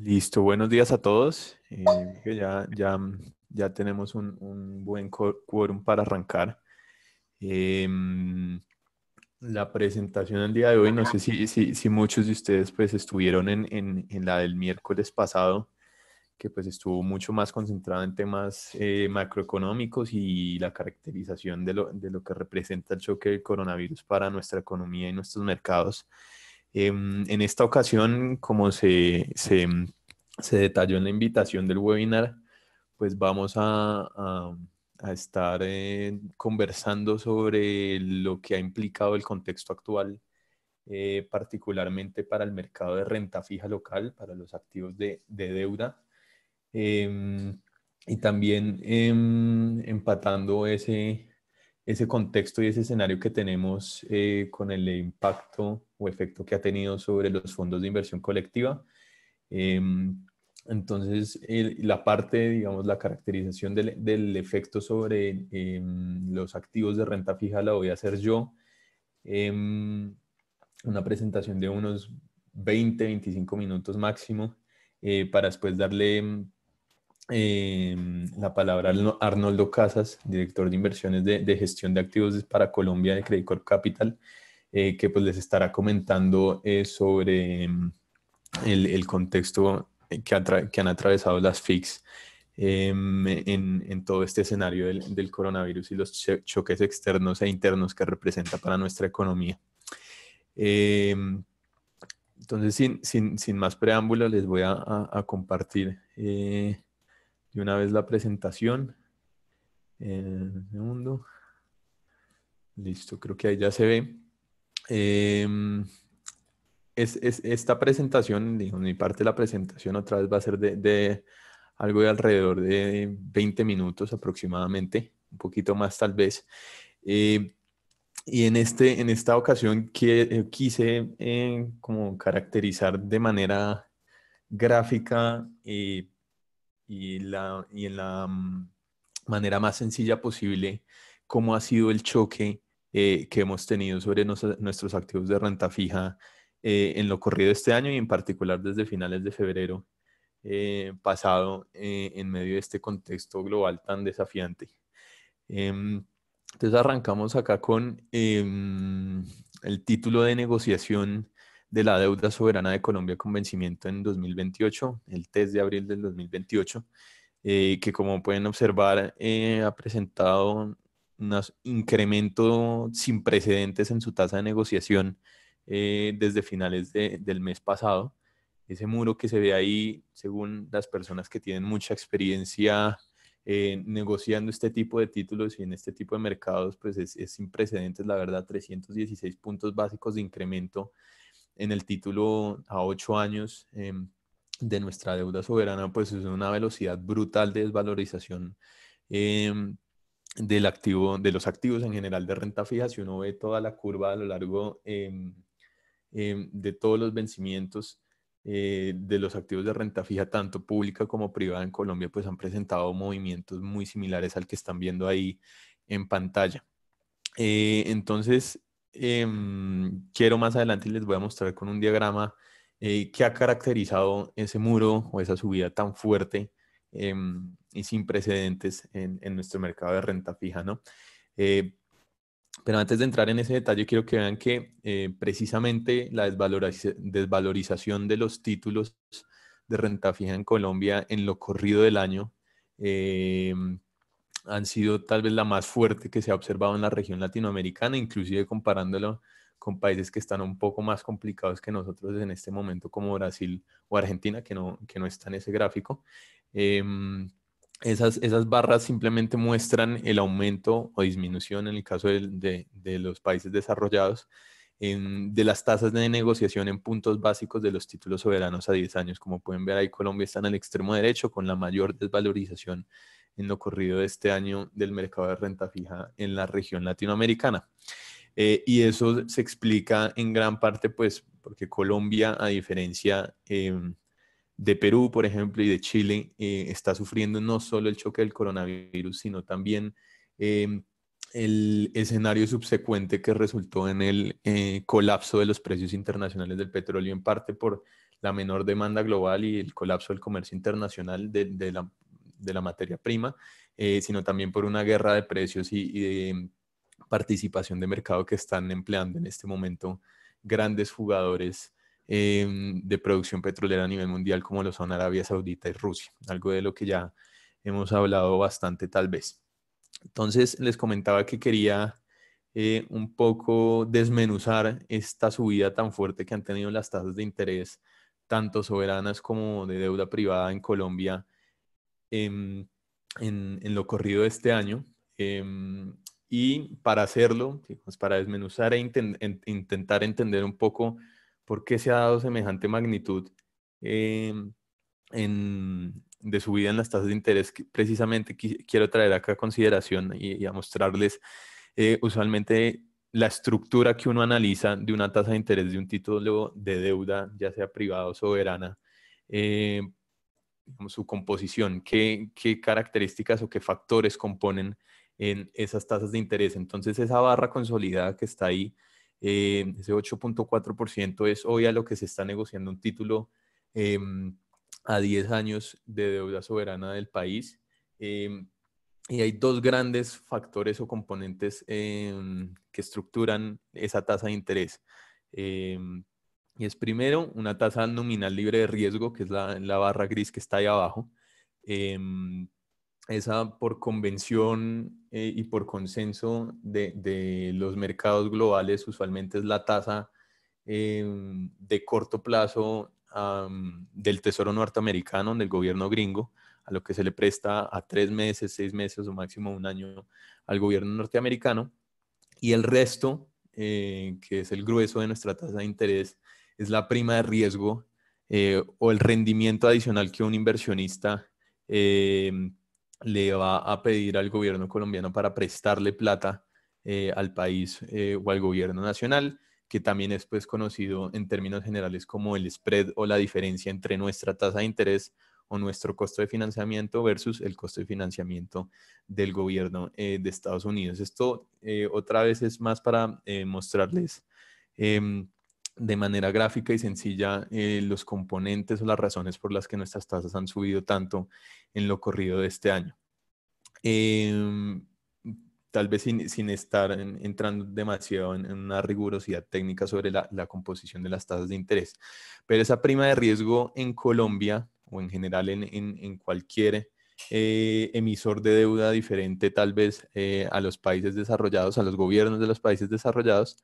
Listo, buenos días a todos. Eh, ya, ya, mm, ya tenemos un, buen quórum para arrancar. Eh, mm, la presentación del día de hoy, no sé si, si, muchos de ustedes pues estuvieron en, en, la del miércoles pasado, que pues estuvo mucho más concentrada en temas eh, macroeconómicos y la caracterización de lo, de lo que representa el choque del coronavirus para nuestra economía y nuestros mercados. Em, en esta ocasión, como se, se, detalló en la invitación del webinar, pues vamos a, estar eh, conversando sobre lo que ha implicado el contexto actual, eh, particularmente para el mercado de renta fija local, para los activos de, de deuda. Em, y también em, empatando ese, ese contexto y ese escenario que tenemos eh, con el impacto o efecto que ha tenido sobre los fondos de inversión colectiva. Em, entonces, la parte, digamos, la caracterización del, efecto sobre em, los activos de renta fija la voy a hacer yo. Em, una presentación de unos 20, 25 minutos máximo eh, para después darle Em, la palabra Arnoldo Casas, director de inversiones de, gestión de activos para Colombia de Credit Corp Capital, eh, que pues les estará comentando eh, sobre em, el, contexto que, han atravesado las FICs em, en, todo este escenario del, coronavirus y los choques externos e internos que representa para nuestra economía. entonces, sin, más preámbulo, les voy a, a compartir eh, y una vez la presentación. segundo. Listo, creo que ahí ya se ve. Em, es, esta presentación, mi parte de la presentación otra vez va a ser de, algo de alrededor de 20 minutos aproximadamente, un poquito más tal vez. Eh, y en, este, en esta ocasión eh, quise eh, como caracterizar de manera gráfica y y, la, y en la mm, manera más sencilla posible cómo ha sido el choque eh, que hemos tenido sobre nuestros activos de renta fija eh, en lo corrido este año y en particular desde finales de febrero eh, pasado en medio de este contexto global tan desafiante. Em, entonces arrancamos acá con em, el título de negociación de la deuda soberana de Colombia con vencimiento en 2028, el test de abril del 2028, eh, que como pueden observar eh, ha presentado un incremento sin precedentes en su tasa de negociación eh, desde finales del mes pasado. Ese muro que se ve ahí, según las personas que tienen mucha experiencia negociando este tipo de títulos y en este tipo de mercados, pues es, es sin precedentes, la verdad, 316 puntos básicos de incremento en el título a ocho años em, de nuestra deuda soberana, pues es una velocidad brutal de desvalorización em, del activo, de los activos en general de renta fija. Si uno ve toda la curva a lo largo em, de todos los vencimientos eh, de los activos de renta fija, tanto pública como privada en Colombia, pues han presentado movimientos muy similares al que están viendo ahí en pantalla. Eh, entonces, Em, quiero más adelante y les voy a mostrar con un diagrama eh, qué ha caracterizado ese muro o esa subida tan fuerte em, y sin precedentes en, nuestro mercado de renta fija, ¿no? Eh, pero antes de entrar en ese detalle, quiero que vean que eh, precisamente la desvalorización de los títulos de renta fija en Colombia en lo corrido del año eh, han sido tal vez la más fuerte que se ha observado en la región latinoamericana, inclusive comparándolo con países que están un poco más complicados que nosotros en este momento, como Brasil o Argentina, que no, que no está en ese gráfico. Em, esas, esas, barras simplemente muestran el aumento o disminución en el caso de, los países desarrollados de las tasas de negociación en puntos básicos de los títulos soberanos a 10 años. Como pueden ver ahí, Colombia está en el extremo derecho con la mayor desvalorización en lo corrido de este año del mercado de renta fija en la región latinoamericana. Eh, y eso se explica en gran parte, pues, porque Colombia, a diferencia em, de Perú, por ejemplo, y de Chile, eh, está sufriendo no solo el choque del coronavirus, sino también em, el escenario subsecuente que resultó en el eh, colapso de los precios internacionales del petróleo, en parte por la menor demanda global y el colapso del comercio internacional de la de la materia prima, eh, sino también por una guerra de precios y, de participación de mercado que están empleando en este momento grandes jugadores eh, de producción petrolera a nivel mundial como lo son Arabia Saudita y Rusia, algo de lo que ya hemos hablado bastante tal vez. Entonces les comentaba que quería eh, un poco desmenuzar esta subida tan fuerte que han tenido las tasas de interés, tanto soberanas como de deuda privada en Colombia Em, en, lo corrido de este año. Em, y para hacerlo, pues para desmenuzar e intentar entender un poco por qué se ha dado semejante magnitud em, de subida en las tasas de interés, que precisamente quiero traer acá a consideración y, a mostrarles eh, usualmente la estructura que uno analiza de una tasa de interés de un título de deuda, ya sea privado o soberana, eh, su composición, qué, características o qué factores componen en esas tasas de interés. Entonces, esa barra consolidada que está ahí, eh, ese 8.4% es hoy a lo que se está negociando un título eh, a 10 años de deuda soberana del país. Eh, y hay dos grandes factores o componentes que estructuran esa tasa de interés y es primero una tasa nominal libre de riesgo, que es la, la barra gris que está ahí abajo. Em, esa por convención eh, y por consenso de, los mercados globales usualmente es la tasa em, de corto plazo del Tesoro norteamericano, del gobierno gringo, a lo que se le presta a tres meses, seis meses o máximo un año al gobierno norteamericano. Y el resto, eh, que es el grueso de nuestra tasa de interés, es la prima de riesgo eh, o el rendimiento adicional que un inversionista eh, le va a pedir al gobierno colombiano para prestarle plata eh, al país o al gobierno nacional, que también es pues, conocido en términos generales como el spread o la diferencia entre nuestra tasa de interés o nuestro costo de financiamiento versus el costo de financiamiento del gobierno de Estados Unidos. Esto otra vez es más para mostrarles em, de manera gráfica y sencilla eh, los componentes o las razones por las que nuestras tasas han subido tanto en lo corrido de este año. Em, tal vez sin, estar entrando demasiado en, una rigurosidad técnica sobre la, composición de las tasas de interés, pero esa prima de riesgo en Colombia o en general en, cualquier eh, emisor de deuda diferente tal vez eh, a los países desarrollados, a los gobiernos de los países desarrollados,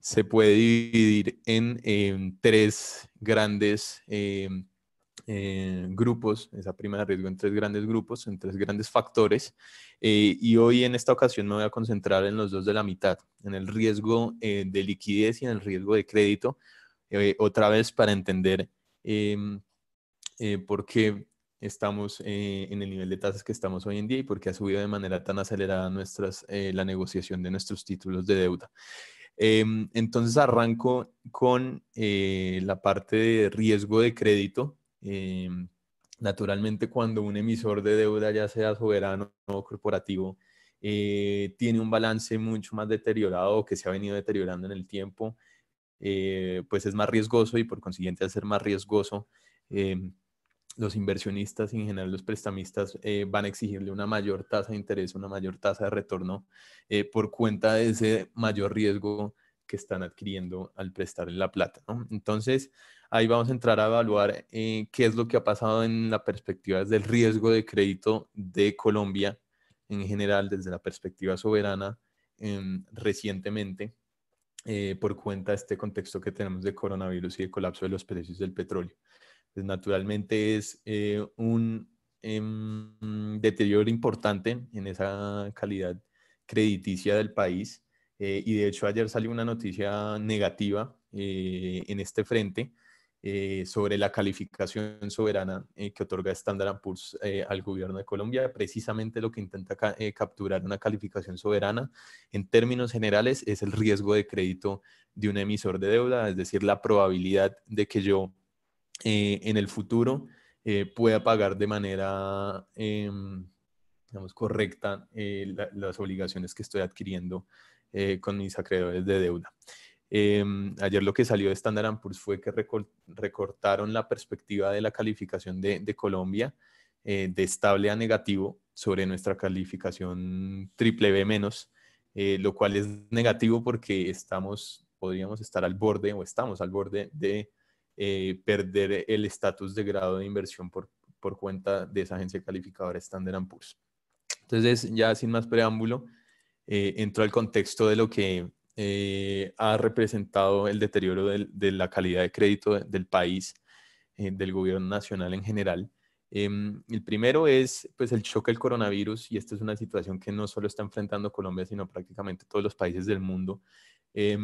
se puede dividir en, em, tres grandes em, eh, grupos, esa prima de riesgo en tres grandes grupos, en tres grandes factores. Eh, y hoy en esta ocasión me voy a concentrar en los dos de la mitad, en el riesgo eh, de liquidez y en el riesgo de crédito, otra vez para entender em, por qué estamos en el nivel de tasas que estamos hoy en día y por qué ha subido de manera tan acelerada nuestras, la negociación de nuestros títulos de deuda. Em, entonces arranco con eh, la parte de riesgo de crédito. Em, naturalmente, cuando un emisor de deuda, ya sea soberano o corporativo, eh, tiene un balance mucho más deteriorado o que se ha venido deteriorando en el tiempo, eh, pues es más riesgoso y por consiguiente al ser más riesgoso, em, los inversionistas y en general los prestamistas eh, van a exigirle una mayor tasa de interés, una mayor tasa de retorno eh, por cuenta de ese mayor riesgo que están adquiriendo al prestarle la plata. Entonces, ahí vamos a entrar a evaluar eh, qué es lo que ha pasado en la perspectiva del riesgo de crédito de Colombia en general, desde la perspectiva soberana em, recientemente. por cuenta de este contexto que tenemos de coronavirus y de colapso de los precios del petróleo. Pues, naturalmente es eh, un em, deterioro importante en esa calidad crediticia del país. Eh, y de hecho ayer salió una noticia negativa eh, en este frente sobre la calificación soberana que otorga Standard Poor's al gobierno de Colombia. Precisamente lo que intenta capturar una calificación soberana en términos generales es el riesgo de crédito de un emisor de deuda, es decir, la probabilidad de que yo eh, en el futuro eh, pueda pagar de manera, em, digamos, correcta eh, las obligaciones que estoy adquiriendo con mis acreedores de deuda. Em, ayer lo que salió de Standard Poor's fue que recortaron la perspectiva de la calificación de, de Colombia de estable a negativo sobre nuestra calificación triple B menos, lo cual es negativo porque estamos, podríamos estar al borde o estamos al borde de eh, perder el estatus de grado de inversión por, por, cuenta de esa agencia calificadora Standard Poor's. Entonces, ya sin más preámbulo, eh, entro al contexto de lo que eh, ha representado el deterioro de, la calidad de crédito del país, del gobierno nacional en general. Em, el primero es pues, el choque del coronavirus y esta es una situación que no solo está enfrentando Colombia, sino prácticamente todos los países del mundo. Eh,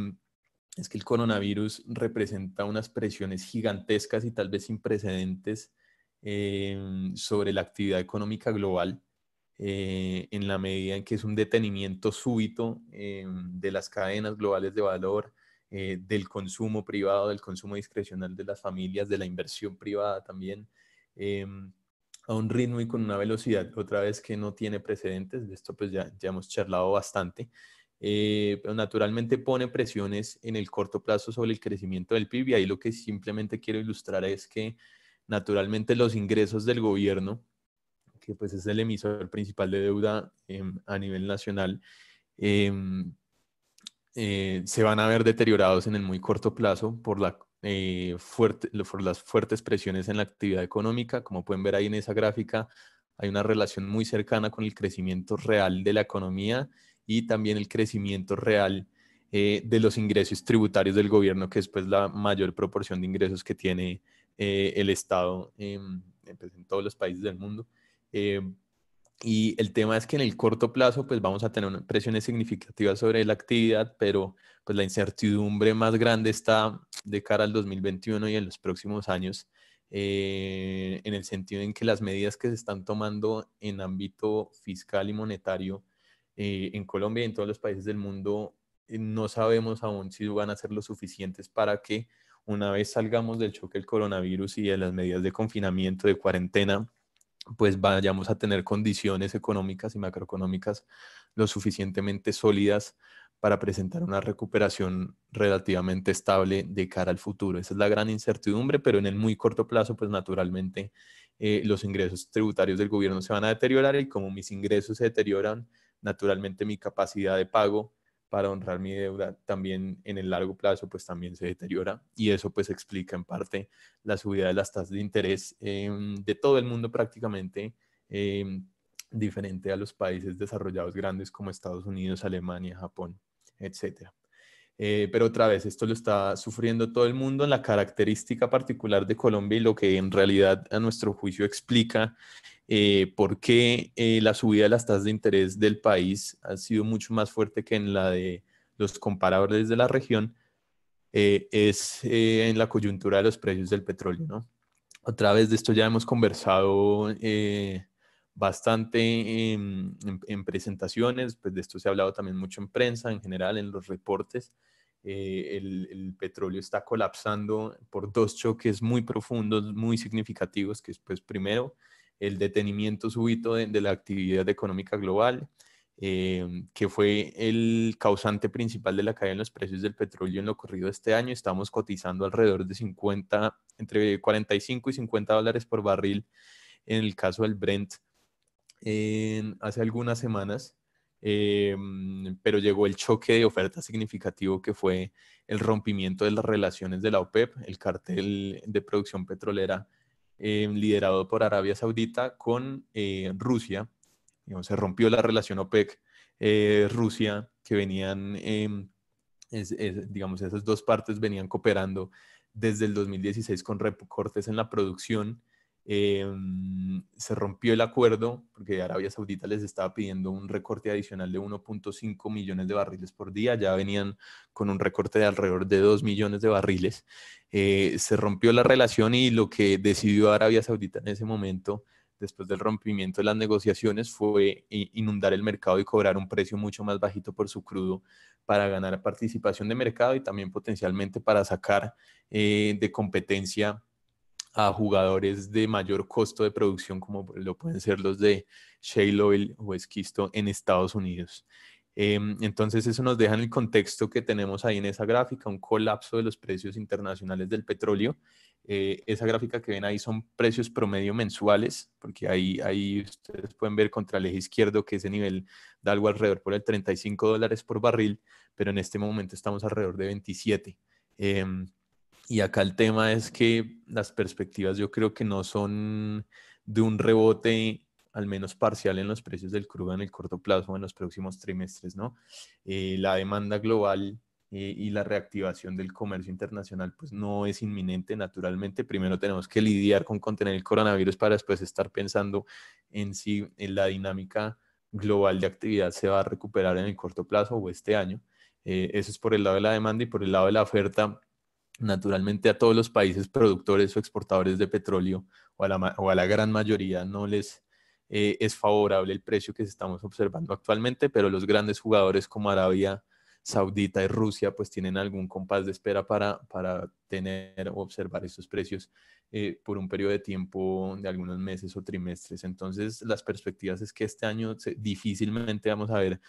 es que el coronavirus representa unas presiones gigantescas y tal vez sin precedentes em, sobre la actividad económica global, eh, en la medida en que es un detenimiento súbito em, de las cadenas globales de valor, eh, del consumo privado, del consumo discrecional de las familias, de la inversión privada también, em, a un ritmo y con una velocidad otra vez que no tiene precedentes. De esto pues ya hemos charlado bastante. Eh, naturalmente pone presiones en el corto plazo sobre el crecimiento del PIB y ahí lo que simplemente quiero ilustrar es que naturalmente los ingresos del gobierno, que pues es el emisor principal de deuda em, a nivel nacional, em, eh, se van a ver deteriorados en el muy corto plazo eh, por las fuertes presiones en la actividad económica. Como pueden ver ahí en esa gráfica, hay una relación muy cercana con el crecimiento real de la economía y también el crecimiento real eh, de los ingresos tributarios del gobierno, que es pues, la mayor proporción de ingresos que tiene eh, el Estado pues, en todos los países del mundo. Eh, y el tema es que en el corto plazo pues vamos a tener presiones significativas sobre la actividad, pero pues la incertidumbre más grande está de cara al 2021 y en los próximos años. en el sentido en que las medidas que se están tomando en ámbito fiscal y monetario eh, en Colombia y en todos los países del mundo, eh, no sabemos aún si van a ser lo suficientes para que una vez salgamos del choque del coronavirus y de las medidas de confinamiento, de cuarentena, pues vayamos a tener condiciones económicas y macroeconómicas lo suficientemente sólidas para presentar una recuperación relativamente estable de cara al futuro. Esa es la gran incertidumbre, pero en el muy corto plazo, pues naturalmente eh, los ingresos tributarios del gobierno se van a deteriorar y como mis ingresos se deterioran, naturalmente mi capacidad de pago para honrar mi deuda también en el largo plazo pues también se deteriora y eso pues explica en parte la subida de las tasas de interés em, de todo el mundo prácticamente em, diferente a los países desarrollados grandes como Estados Unidos, Alemania, Japón, etc. Eh, pero otra vez, esto lo está sufriendo todo el mundo en la característica particular de Colombia y lo que en realidad a nuestro juicio explica eh, por qué eh, la subida de las tasas de interés del país ha sido mucho más fuerte que en la de los comparadores de la región, eh, es eh, en la coyuntura de los precios del petróleo. ¿no? A través de esto ya hemos conversado bastante en, presentaciones, pues de esto se ha hablado también mucho en prensa, en general, en los reportes. el, el, petróleo está colapsando por dos choques muy profundos, muy significativos, que es pues primero el detenimiento súbito de, la actividad económica global, em, que fue el causante principal de la caída en los precios del petróleo en lo ocurrido este año. Estamos cotizando alrededor de 50, entre 45 y 50 dólares por barril en el caso del Brent hace algunas semanas. Em, pero llegó el choque de oferta significativo que fue el rompimiento de las relaciones de la OPEP, el cartel de producción petrolera Em, liderado por Arabia Saudita con eh, Rusia. se rompió la relación OPEC-Rusia, eh, que venían, em, digamos, esas dos partes venían cooperando desde el 2016 con recortes en la producción Em, se rompió el acuerdo porque Arabia Saudita les estaba pidiendo un recorte adicional de 1.5 millones de barriles por día, ya venían con un recorte de alrededor de 2 millones de barriles. Eh, se rompió la relación y lo que decidió Arabia Saudita en ese momento, después del rompimiento de las negociaciones, fue eh, inundar el mercado y cobrar un precio mucho más bajito por su crudo para ganar participación de mercado y también potencialmente para sacar eh, de competencia a jugadores de mayor costo de producción, como lo pueden ser los de Shale Oil o Esquisto en Estados Unidos. Em, entonces eso nos deja en el contexto que tenemos ahí en esa gráfica, un colapso de los precios internacionales del petróleo. Eh, esa gráfica que ven ahí son precios promedio mensuales, porque ahí, ahí ustedes pueden ver contra el eje izquierdo que ese nivel da algo alrededor por el 35 dólares por barril, pero en este momento estamos alrededor de 27. Y acá el tema es que las perspectivas yo creo que no son de un rebote al menos parcial en los precios del crudo en el corto plazo en los próximos trimestres, ¿no? Eh, la demanda global eh, y la reactivación del comercio internacional pues no es inminente naturalmente. Primero tenemos que lidiar con contener el coronavirus para después estar pensando en si la dinámica global de actividad se va a recuperar en el corto plazo o este año. Eh, eso es por el lado de la demanda y por el lado de la oferta naturalmente a todos los países productores o exportadores de petróleo o a la, gran mayoría no les eh, es favorable el precio que estamos observando actualmente, pero los grandes jugadores como Arabia Saudita y Rusia pues tienen algún compás de espera para, tener o observar estos precios eh, por un periodo de tiempo de algunos meses o trimestres. Entonces las perspectivas es que este año difícilmente vamos a ver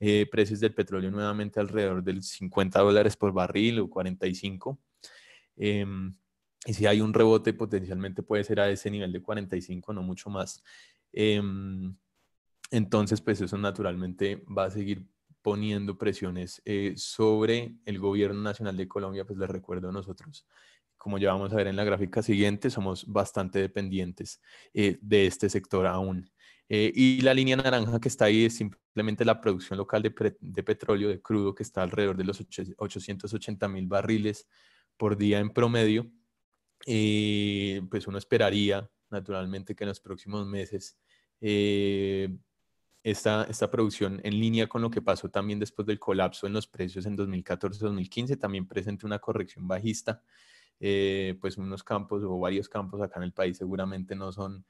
eh, precios del petróleo nuevamente alrededor del 50 dólares por barril o 45 Em, y si hay un rebote, potencialmente puede ser a ese nivel de 45, no mucho más. Em, entonces, pues eso naturalmente va a seguir poniendo presiones eh, sobre el gobierno nacional de Colombia, pues les recuerdo a nosotros, como ya vamos a ver en la gráfica siguiente, somos bastante dependientes eh, de este sector aún. Eh, y la línea naranja que está ahí es simplemente la producción local de, de petróleo, de crudo, que está alrededor de los 880 mil barriles por día en promedio, eh, pues uno esperaría naturalmente que en los próximos meses eh, esta, producción en línea con lo que pasó también después del colapso en los precios en 2014-2015 también presente una corrección bajista. Eh, pues unos campos o varios campos acá en el país seguramente no son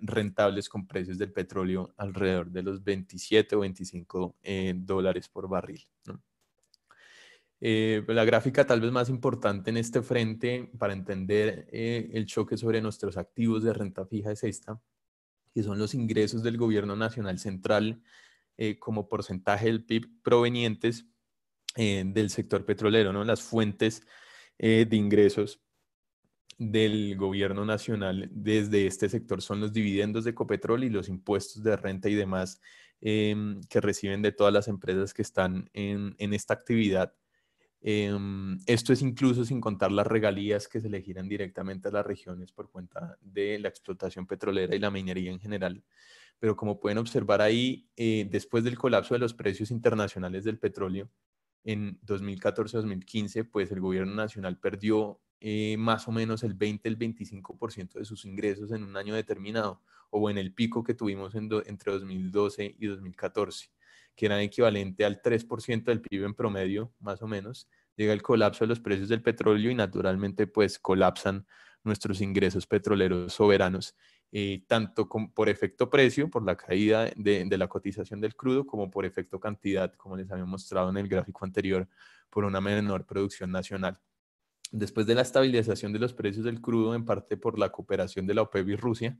rentables con precios del petróleo alrededor de los 27 o 25 dólares por barril. Eh, la gráfica tal vez más importante en este frente para entender eh, el choque sobre nuestros activos de renta fija es esta, que son los ingresos del gobierno nacional central eh, como porcentaje del PIB provenientes del sector petrolero, ¿no? las fuentes de ingresos del gobierno nacional desde este sector son los dividendos de Copetrol y los impuestos de renta y demás em, que reciben de todas las empresas que están en esta actividad Em, esto es incluso sin contar las regalías que se le giran directamente a las regiones por cuenta de la explotación petrolera y la minería en general. Pero como pueden observar ahí, eh, después del colapso de los precios internacionales del petróleo en 2014-2015, pues el gobierno nacional perdió eh, más o menos el 20, el 25% de sus ingresos en un año determinado o en el pico que tuvimos entre 2012 y 2014 que eran equivalente al 3% del PIB en promedio, más o menos, llega el colapso de los precios del petróleo y naturalmente pues colapsan nuestros ingresos petroleros soberanos, eh, tanto por efecto precio, por la caída de, la cotización del crudo, como por efecto cantidad, como les había mostrado en el gráfico anterior, por una menor producción nacional. Después de la estabilización de los precios del crudo, en parte por la cooperación de la OPEB y Rusia,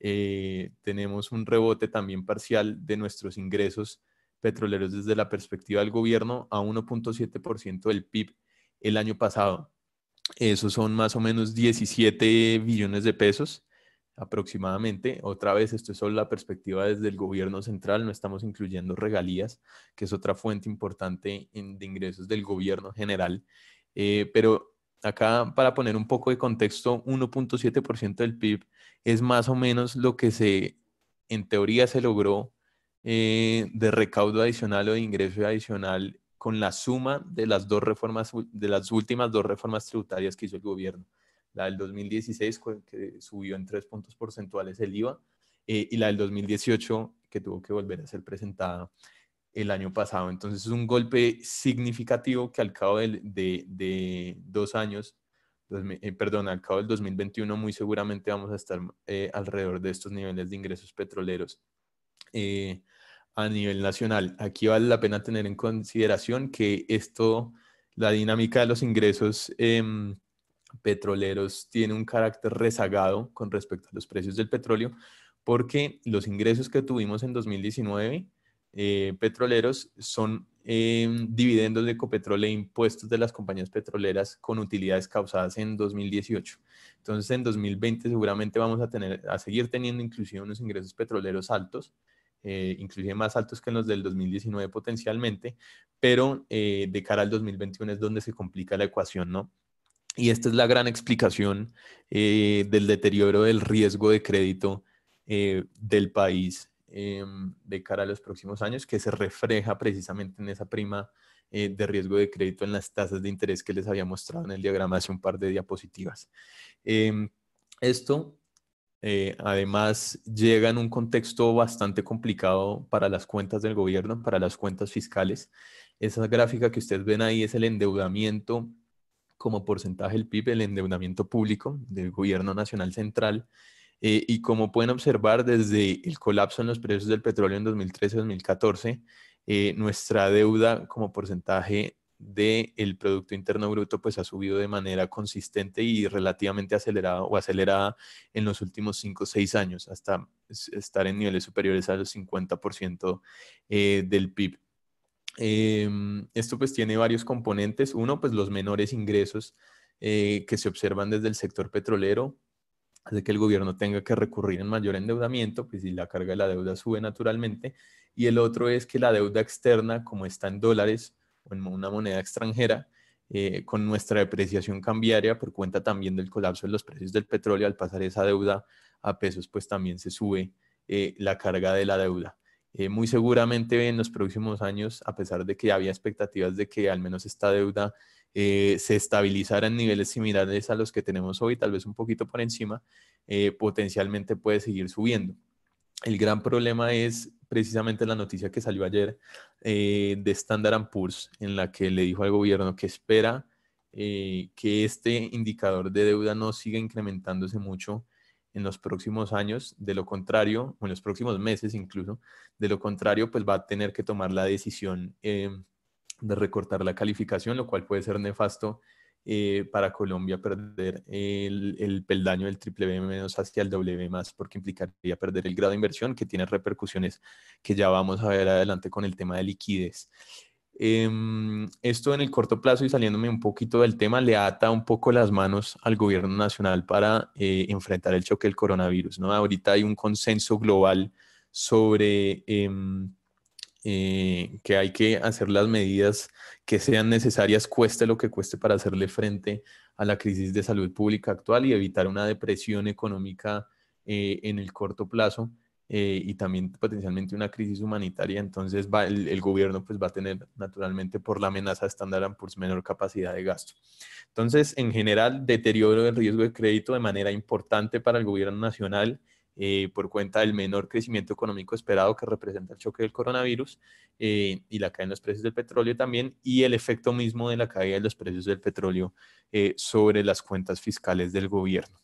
eh, tenemos un rebote también parcial de nuestros ingresos petroleros desde la perspectiva del gobierno a 1.7% del PIB el año pasado. Esos son más o menos 17 billones de pesos aproximadamente. Otra vez, esto es solo la perspectiva desde el gobierno central, no estamos incluyendo regalías, que es otra fuente importante de ingresos del gobierno general. Eh, pero acá, para poner un poco de contexto, 1.7% del PIB es más o menos lo que se, en teoría, se logró eh, de recaudo adicional o de ingreso adicional con la suma de las dos reformas, de las últimas dos reformas tributarias que hizo el gobierno. La del 2016, que subió en tres puntos porcentuales el IVA, eh, y la del 2018, que tuvo que volver a ser presentada el año pasado. Entonces es un golpe significativo que al cabo de, de, de dos años, eh, perdón, al cabo del 2021 muy seguramente vamos a estar alrededor de estos niveles de ingresos petroleros. Eh, a nivel nacional. Aquí vale la pena tener en consideración que esto, la dinámica de los ingresos em, petroleros tiene un carácter rezagado con respecto a los precios del petróleo, porque los ingresos que tuvimos en 2019 eh, petroleros son em, dividendos de Ecopetrol e impuestos de las compañías petroleras con utilidades causadas en 2018. Entonces, en 2020 seguramente vamos a tener a seguir teniendo inclusive unos ingresos petroleros altos eh, inclusive más altos que los del 2019 potencialmente, pero eh, de cara al 2021 es donde se complica la ecuación, ¿no? Y esta es la gran explicación eh, del deterioro del riesgo de crédito eh, del país de cara a los próximos años, que se refleja precisamente en esa prima de riesgo de crédito en las tasas de interés que les había mostrado en el diagrama hace un par de diapositivas. esto eh, además, llega en un contexto bastante complicado para las cuentas del gobierno, para las cuentas fiscales. Esa gráfica que ustedes ven ahí es el endeudamiento como porcentaje del PIB, el endeudamiento público del gobierno nacional central. Eh, y como pueden observar, desde el colapso en los precios del petróleo en 2013-2014, eh, nuestra deuda como porcentaje del Producto Interno Bruto pues ha subido de manera consistente y relativamente acelerada o acelerada en los últimos 5 o 6 años, hasta estar en niveles superiores a los 50% eh, del PIB. Em, esto pues tiene varios componentes. Uno, pues los menores ingresos eh, que se observan desde el sector petrolero, hace que el gobierno tenga que recurrir en mayor endeudamiento, pues si la carga de la deuda sube naturalmente. Y el otro es que la deuda externa, como está en dólares, o en una moneda extranjera, eh, con nuestra depreciación cambiaria por cuenta también del colapso de los precios del petróleo, al pasar esa deuda a pesos, pues también se sube eh, la carga de la deuda. Eh, muy seguramente en los próximos años, a pesar de que había expectativas de que al menos esta deuda se estabilizara en niveles similares a los que tenemos hoy, tal vez un poquito por encima, potencialmente puede seguir subiendo el gran problema es precisamente la noticia que salió ayer eh, de Standard Poor's, en la que le dijo al gobierno que espera eh, que este indicador de deuda no siga incrementándose mucho en los próximos años, de lo contrario, o en los próximos meses incluso, de lo contrario, pues va a tener que tomar la decisión eh, de recortar la calificación, lo cual puede ser nefasto eh, para Colombia perder el, el, peldaño del triple B menos hacia el W más, porque implicaría perder el grado de inversión que tiene repercusiones que ya vamos a ver adelante con el tema de liquidez. Em, esto en el corto plazo y saliéndome un poquito del tema, le ata un poco las manos al gobierno nacional para eh, enfrentar el choque del coronavirus. ¿no? Ahorita hay un consenso global sobre em, eh, que hay que hacer las medidas que sean necesarias, cueste lo que cueste para hacerle frente a la crisis de salud pública actual y evitar una depresión económica eh, en el corto plazo eh, y también potencialmente una crisis humanitaria. Entonces el, gobierno pues, va a tener naturalmente por la amenaza estándar por pues, menor capacidad de gasto. Entonces, en general, deterioro del riesgo de crédito de manera importante para el gobierno nacional eh, por cuenta del menor crecimiento económico esperado que representa el choque del coronavirus eh, y la caída en los precios del petróleo también y el efecto mismo de la caída de los precios del petróleo eh, sobre las cuentas fiscales del gobierno.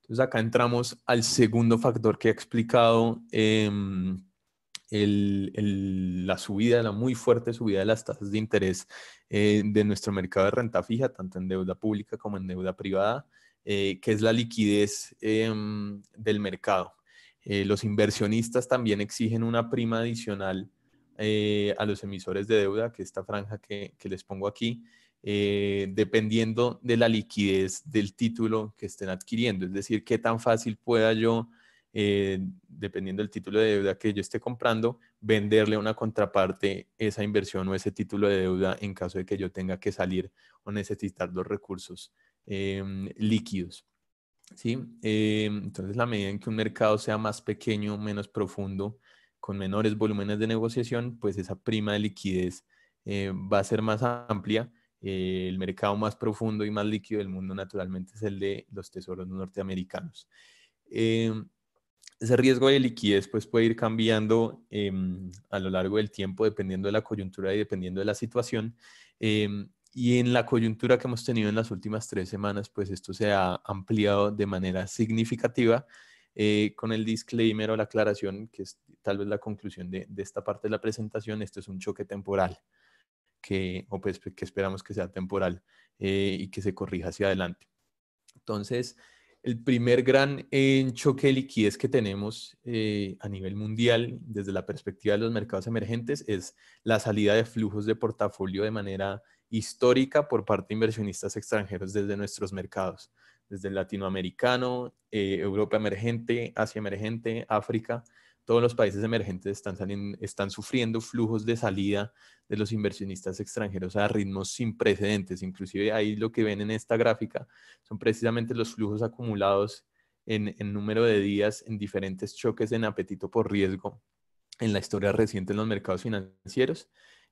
Entonces acá entramos al segundo factor que ha explicado em, la subida, la muy fuerte subida de las tasas de interés de nuestro mercado de renta fija, tanto en deuda pública como en deuda privada. Eh, que es la liquidez em, del mercado. Eh, los inversionistas también exigen una prima adicional eh, a los emisores de deuda, que esta franja que, les pongo aquí, dependiendo de la liquidez del título que estén adquiriendo, es decir, qué tan fácil pueda yo dependiendo del título de deuda que yo esté comprando, venderle a una contraparte esa inversión o ese título de deuda en caso de que yo tenga que salir o necesitar los recursos Em, líquidos. ¿sí? Em, entonces, la medida en que un mercado sea más pequeño, menos profundo, con menores volúmenes de negociación, pues esa prima de liquidez eh, va a ser más amplia. Eh, el mercado más profundo y más líquido del mundo naturalmente es el de los tesoros norteamericanos. Em, ese riesgo de liquidez pues, puede ir cambiando a lo largo del tiempo dependiendo de la coyuntura y dependiendo de la situación. Eh, y en la coyuntura que hemos tenido en las últimas tres semanas, pues esto se ha ampliado de manera significativa eh, con el disclaimer o la aclaración, que es tal vez la conclusión de, de esta parte de la presentación, esto es un choque temporal, que, o pues, que esperamos que sea temporal eh, y que se corrija hacia adelante. Entonces, el primer gran eh, choque de liquidez que tenemos a nivel mundial desde la perspectiva de los mercados emergentes es la salida de flujos de portafolio de manera histórica por parte de inversionistas extranjeros desde nuestros mercados, desde el latinoamericano, eh, Europa emergente, Asia emergente, África. Todos los países emergentes están, están sufriendo flujos de salida de los inversionistas extranjeros a ritmos sin precedentes. Inclusive ahí lo que ven en esta gráfica son precisamente los flujos acumulados en, en número de días en diferentes choques en apetito por riesgo en la historia reciente en los mercados financieros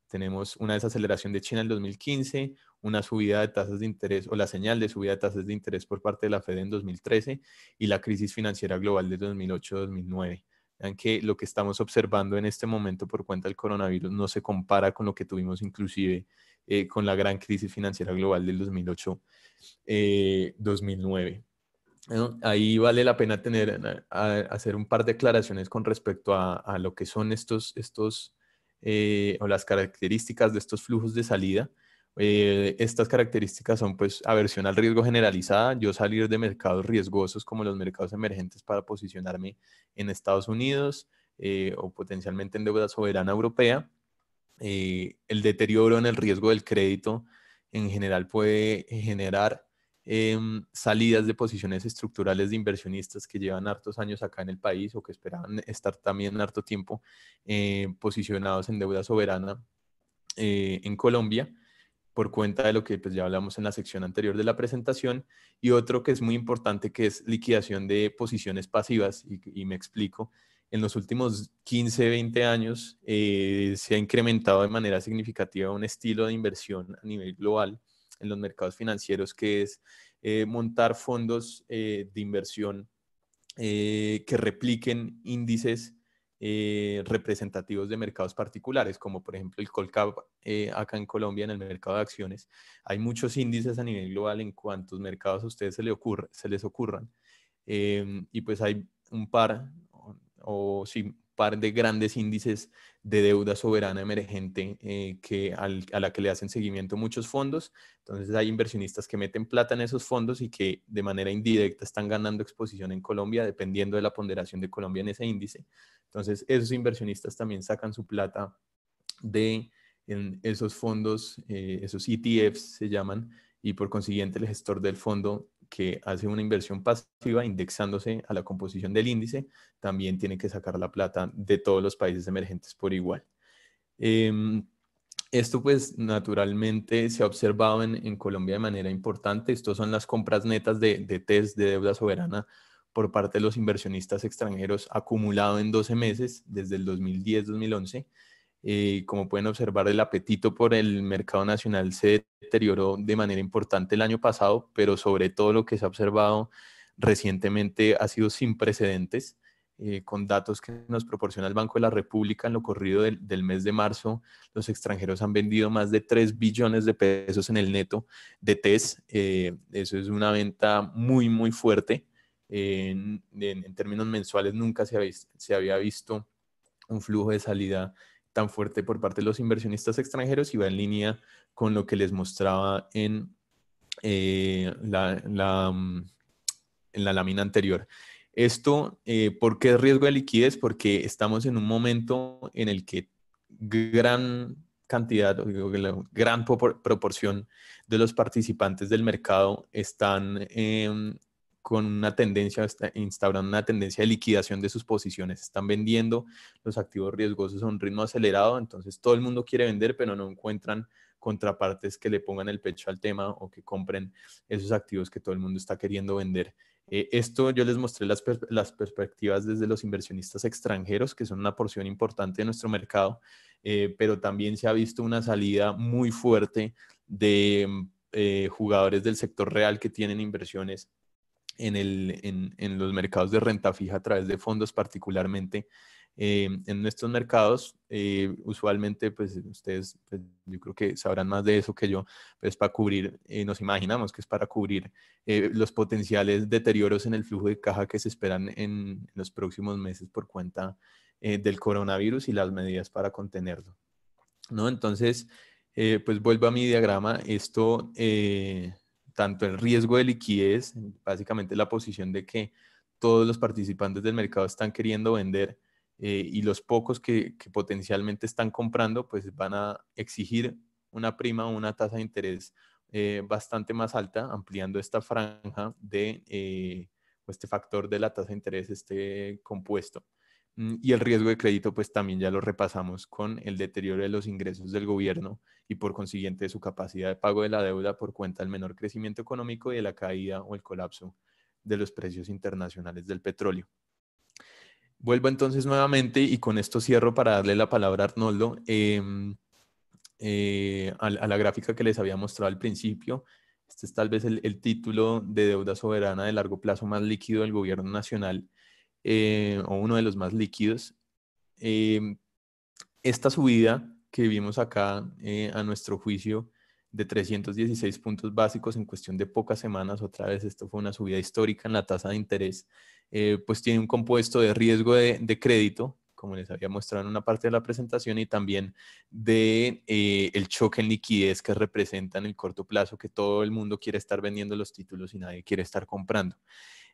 tenemos una desaceleración de China en el 2015, una subida de tasas de interés o la señal de subida de tasas de interés por parte de la Fed en 2013 y la crisis financiera global de 2008-2009. Vean que lo que estamos observando en este momento por cuenta del coronavirus no se compara con lo que tuvimos inclusive eh, con la gran crisis financiera global del 2008-2009. Eh, ahí vale la pena tener, hacer un par de declaraciones con respecto a, a lo que son estos, estos eh, o las características de estos flujos de salida. Eh, estas características son pues aversión al riesgo generalizada, yo salir de mercados riesgosos como los mercados emergentes para posicionarme en Estados Unidos eh, o potencialmente en deuda soberana europea. el deterioro en el riesgo del crédito en general puede generar Em, salidas de posiciones estructurales de inversionistas que llevan hartos años acá en el país o que esperaban estar también harto tiempo eh, posicionados en deuda soberana eh, en Colombia por cuenta de lo que pues, ya hablamos en la sección anterior de la presentación, y otro que es muy importante, que es liquidación de posiciones pasivas, y, me explico, en los últimos 15, 20 años eh, se ha incrementado de manera significativa un estilo de inversión a nivel global en los mercados financieros, que es eh, montar fondos eh, de inversión eh, que repliquen índices representativos de mercados particulares, como por ejemplo el Colcap acá en Colombia en el mercado de acciones. Hay muchos índices a nivel global en cuantos mercados a ustedes se, les, ocurre, se les ocurran. Em, y pues hay un par, o, o sí, par de grandes índices de deuda soberana emergente eh, que a la que le hacen seguimiento muchos fondos. Entonces hay inversionistas que meten plata en esos fondos y que de manera indirecta están ganando exposición en Colombia dependiendo de la ponderación de Colombia en ese índice. Entonces esos inversionistas también sacan su plata de esos fondos, eh, esos ETFs se llaman, y por consiguiente el gestor del fondo que hace una inversión pasiva indexándose a la composición del índice, también tiene que sacar la plata de todos los países emergentes por igual. Em, esto pues naturalmente se ha observado en, Colombia de manera importante. Estos son las compras netas de, de test e de deuda soberana por parte de los inversionistas extranjeros acumulado en 12 meses desde el 2010-2011. Eh, como pueden observar, el apetito por el mercado nacional se deterioró de manera importante el año pasado, pero sobre todo lo que se ha observado recientemente ha sido sin precedentes. Eh, con datos que nos proporciona el Banco de la República, en lo corrido del, mes de marzo, los extranjeros han vendido más de 3 billones de pesos en el neto de TES. Eh, eso es una venta muy, muy fuerte. en, términos mensuales nunca se había, se había visto un flujo de salida tan fuerte por parte de los inversionistas extranjeros y va en línea con lo que les mostraba en, eh, la, la, mm, en la lámina anterior. Esto, eh, ¿por qué es riesgo de liquidez? Porque estamos en un momento en el que gran cantidad, digo, gran proporción de los participantes del mercado están em, con una tendencia, este, instaurando una tendencia de liquidación de sus posiciones. Están vendiendo los activos riesgosos a un ritmo acelerado, entonces todo el mundo quiere vender, pero no encuentran contrapartes que le pongan el pecho al tema o que compren esos activos que todo el mundo está queriendo vender. Eh, esto yo les mostré las, perspectivas desde los inversionistas extranjeros, que son una porción importante de nuestro mercado, eh, pero también se ha visto una salida muy fuerte de eh, jugadores del sector real que tienen inversiones en, los mercados de renta fija a través de fondos particularmente. Eh, en nuestros mercados, eh, usualmente, pues ustedes, pues, yo creo que sabrán más de eso que yo, pues para cubrir, eh, nos imaginamos que es para cubrir los potenciales deterioros en el flujo de caja que se esperan en los próximos meses por cuenta del coronavirus y las medidas para contenerlo. ¿no? Entonces, pues vuelvo a mi diagrama, esto... Eh, tanto el riesgo de liquidez, básicamente la posición de que todos los participantes del mercado están queriendo vender eh, y los pocos que, potencialmente están comprando, pues van a exigir una prima o una tasa de interés eh, bastante más alta, ampliando esta franja de eh, este factor de la tasa de interés, este compuesto. Mm, y el riesgo de crédito, pues también ya lo repasamos con el deterioro de los ingresos del gobierno y por consiguiente de su capacidad de pago de la deuda por cuenta del menor crecimiento económico y de la caída o el colapso de los precios internacionales del petróleo. Vuelvo entonces nuevamente y con esto cierro para darle la palabra a Arnoldo em, eh, a, la gráfica que les había mostrado al principio. Este es tal vez el título de deuda soberana de largo plazo más líquido del gobierno nacional eh, o uno de los más líquidos. Em, esta subida que vimos acá, eh, a nuestro juicio, de 316 puntos básicos en cuestión de pocas semanas, otra vez esto fue una subida histórica en la tasa de interés, eh, pues tiene un compuesto de riesgo de, crédito como les había mostrado en una parte de la presentación, y también de el choque en liquidez que representa en el corto plazo que todo el mundo quiere estar vendiendo los títulos y nadie quiere estar comprando.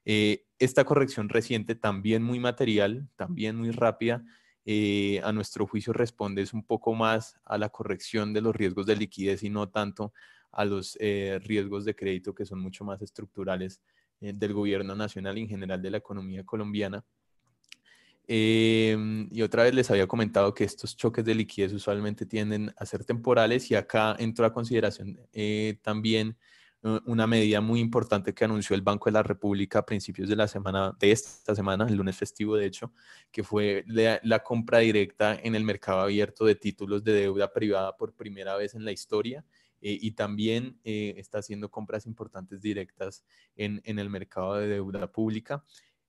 Eh, esta corrección reciente, también muy material, también muy rápida, eh, a nuestro juicio responde es un poco más a la corrección de los riesgos de liquidez y no tanto a los eh, riesgos de crédito que son mucho más estructurales del gobierno nacional y en general de la economía colombiana. Em, y otra vez les había comentado que estos choques de liquidez usualmente tienden a ser temporales y acá entró a consideración también una medida muy importante que anunció el Banco de la República a principios de la semana, de esta semana, el lunes festivo de hecho, que fue la, compra directa en el mercado abierto de títulos de deuda privada por primera vez en la historia eh, y también eh, está haciendo compras importantes directas en, el mercado de deuda pública.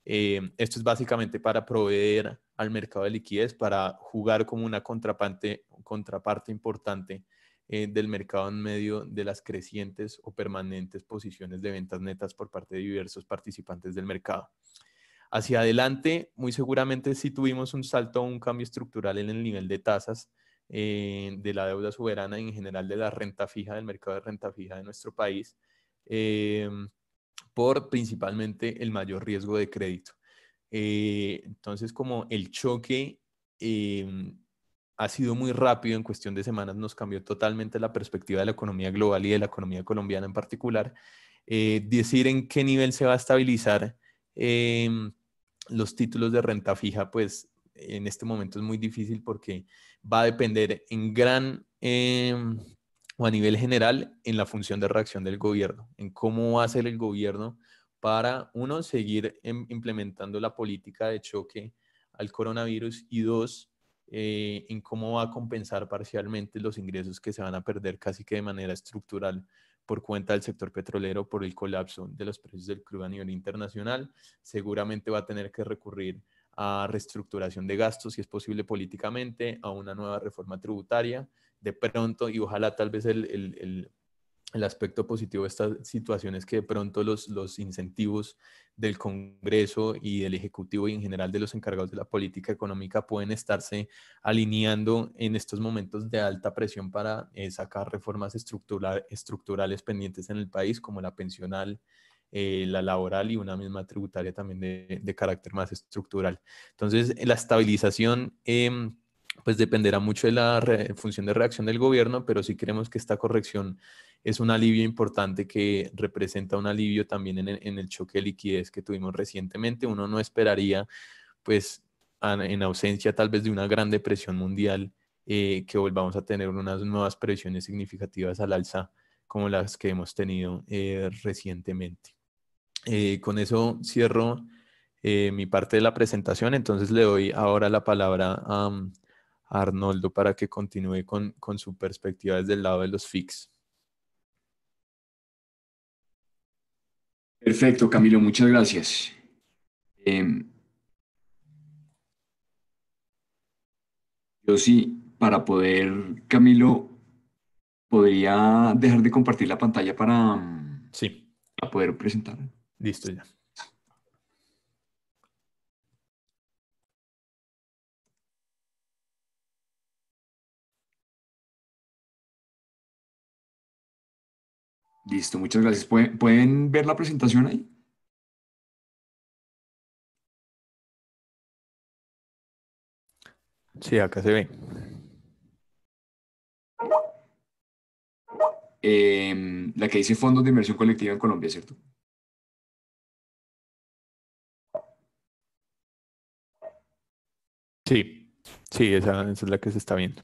Eh, esto es básicamente para proveer al mercado de liquidez, para jugar como una contraparte, contraparte importante eh, del mercado en medio de las crecientes o permanentes posiciones de ventas netas por parte de diversos participantes del mercado. Hacia adelante, muy seguramente sí tuvimos un salto o un cambio estructural en el nivel de tasas eh, de la deuda soberana y en general de la renta fija, del mercado de renta fija de nuestro país, eh, por principalmente el mayor riesgo de crédito. entonces, como el choque ha sido muy rápido en cuestión de semanas, nos cambió totalmente la perspectiva de la economía global y de la economía colombiana en particular. Eh, decir en qué nivel se va a estabilizar em, los títulos de renta fija, pues en este momento es muy difícil porque va a depender en gran em, o a nivel general en la función de reacción del gobierno, en cómo va a ser el gobierno para, uno, seguir em, implementando la política de choque al coronavirus y dos, eh, en cómo va a compensar parcialmente los ingresos que se van a perder casi que de manera estructural por cuenta del sector petrolero por el colapso de los precios del crudo a nivel internacional. Seguramente va a tener que recurrir a reestructuración de gastos, si es posible políticamente, a una nueva reforma tributaria. De pronto, y ojalá tal vez el el aspecto positivo de esta situación es que de pronto los, los incentivos del Congreso y del Ejecutivo y en general de los encargados de la política económica pueden estarse alineando en estos momentos de alta presión para eh, sacar reformas estructurales pendientes en el país, como la pensional, eh, la laboral y una misma tributaria también de, carácter más estructural. Entonces, la estabilización... Em, pues dependerá mucho de la función de reacción del gobierno, pero si queremos que esta corrección es un alivio importante que representa un alivio también en, el choque de liquidez que tuvimos recientemente. Uno no esperaría, pues, en ausencia tal vez de una gran depresión mundial, eh, que volvamos a tener unas nuevas presiones significativas al alza como las que hemos tenido eh, recientemente. Eh, con eso cierro mi parte de la presentación, entonces le doy ahora la palabra mm, a, Arnoldo para que continúe con, con su perspectiva desde el lado de los FIX. Perfecto, Camilo, muchas gracias. Em, yo sí, para poder, Camilo, podría dejar de compartir la pantalla para, mm, sí. para poder presentar. Listo ya. Listo, muchas gracias. ¿Pueden, ver la presentación ahí? Sí, acá se ve. Em, la que dice Fondos de Inversión Colectiva en Colombia, ¿cierto? Sí, sí, esa, es la que se está viendo.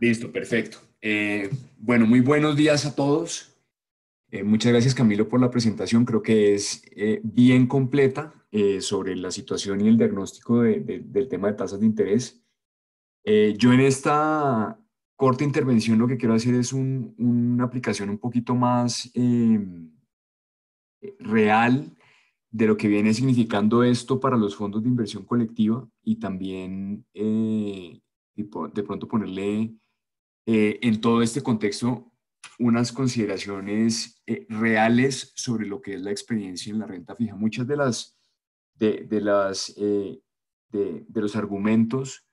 Listo, perfecto. Eh, bueno, muy buenos días a todos. Eh, muchas gracias Camilo por la presentación, creo que es eh, bien completa eh, sobre la situación y el diagnóstico del tema de tasas de interés. yo en esta corta intervención lo que quiero hacer es una aplicación un poquito más em, real de lo que viene significando esto para los fondos de inversión colectiva y también de pronto ponerle en todo este contexto unas consideraciones eh, reales sobre lo que es la experiencia en la renta fija. Muchas de las, de, las, eh, de, los argumentos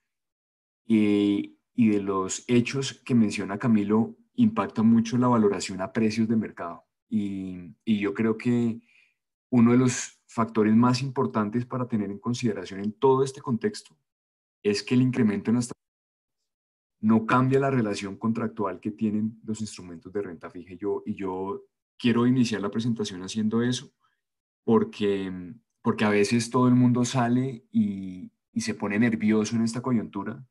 eh, y, de los hechos que menciona Camilo impactan mucho la valoración a precios de mercado. Y, yo creo que uno de los factores más importantes para tener en consideración en todo este contexto es que el incremento en las no cambia la relación contractual que tienen los instrumentos de renta fija. Y yo, y yo quiero iniciar la presentación haciendo eso porque, porque a veces todo el mundo sale y, y se pone nervioso en esta coyuntura.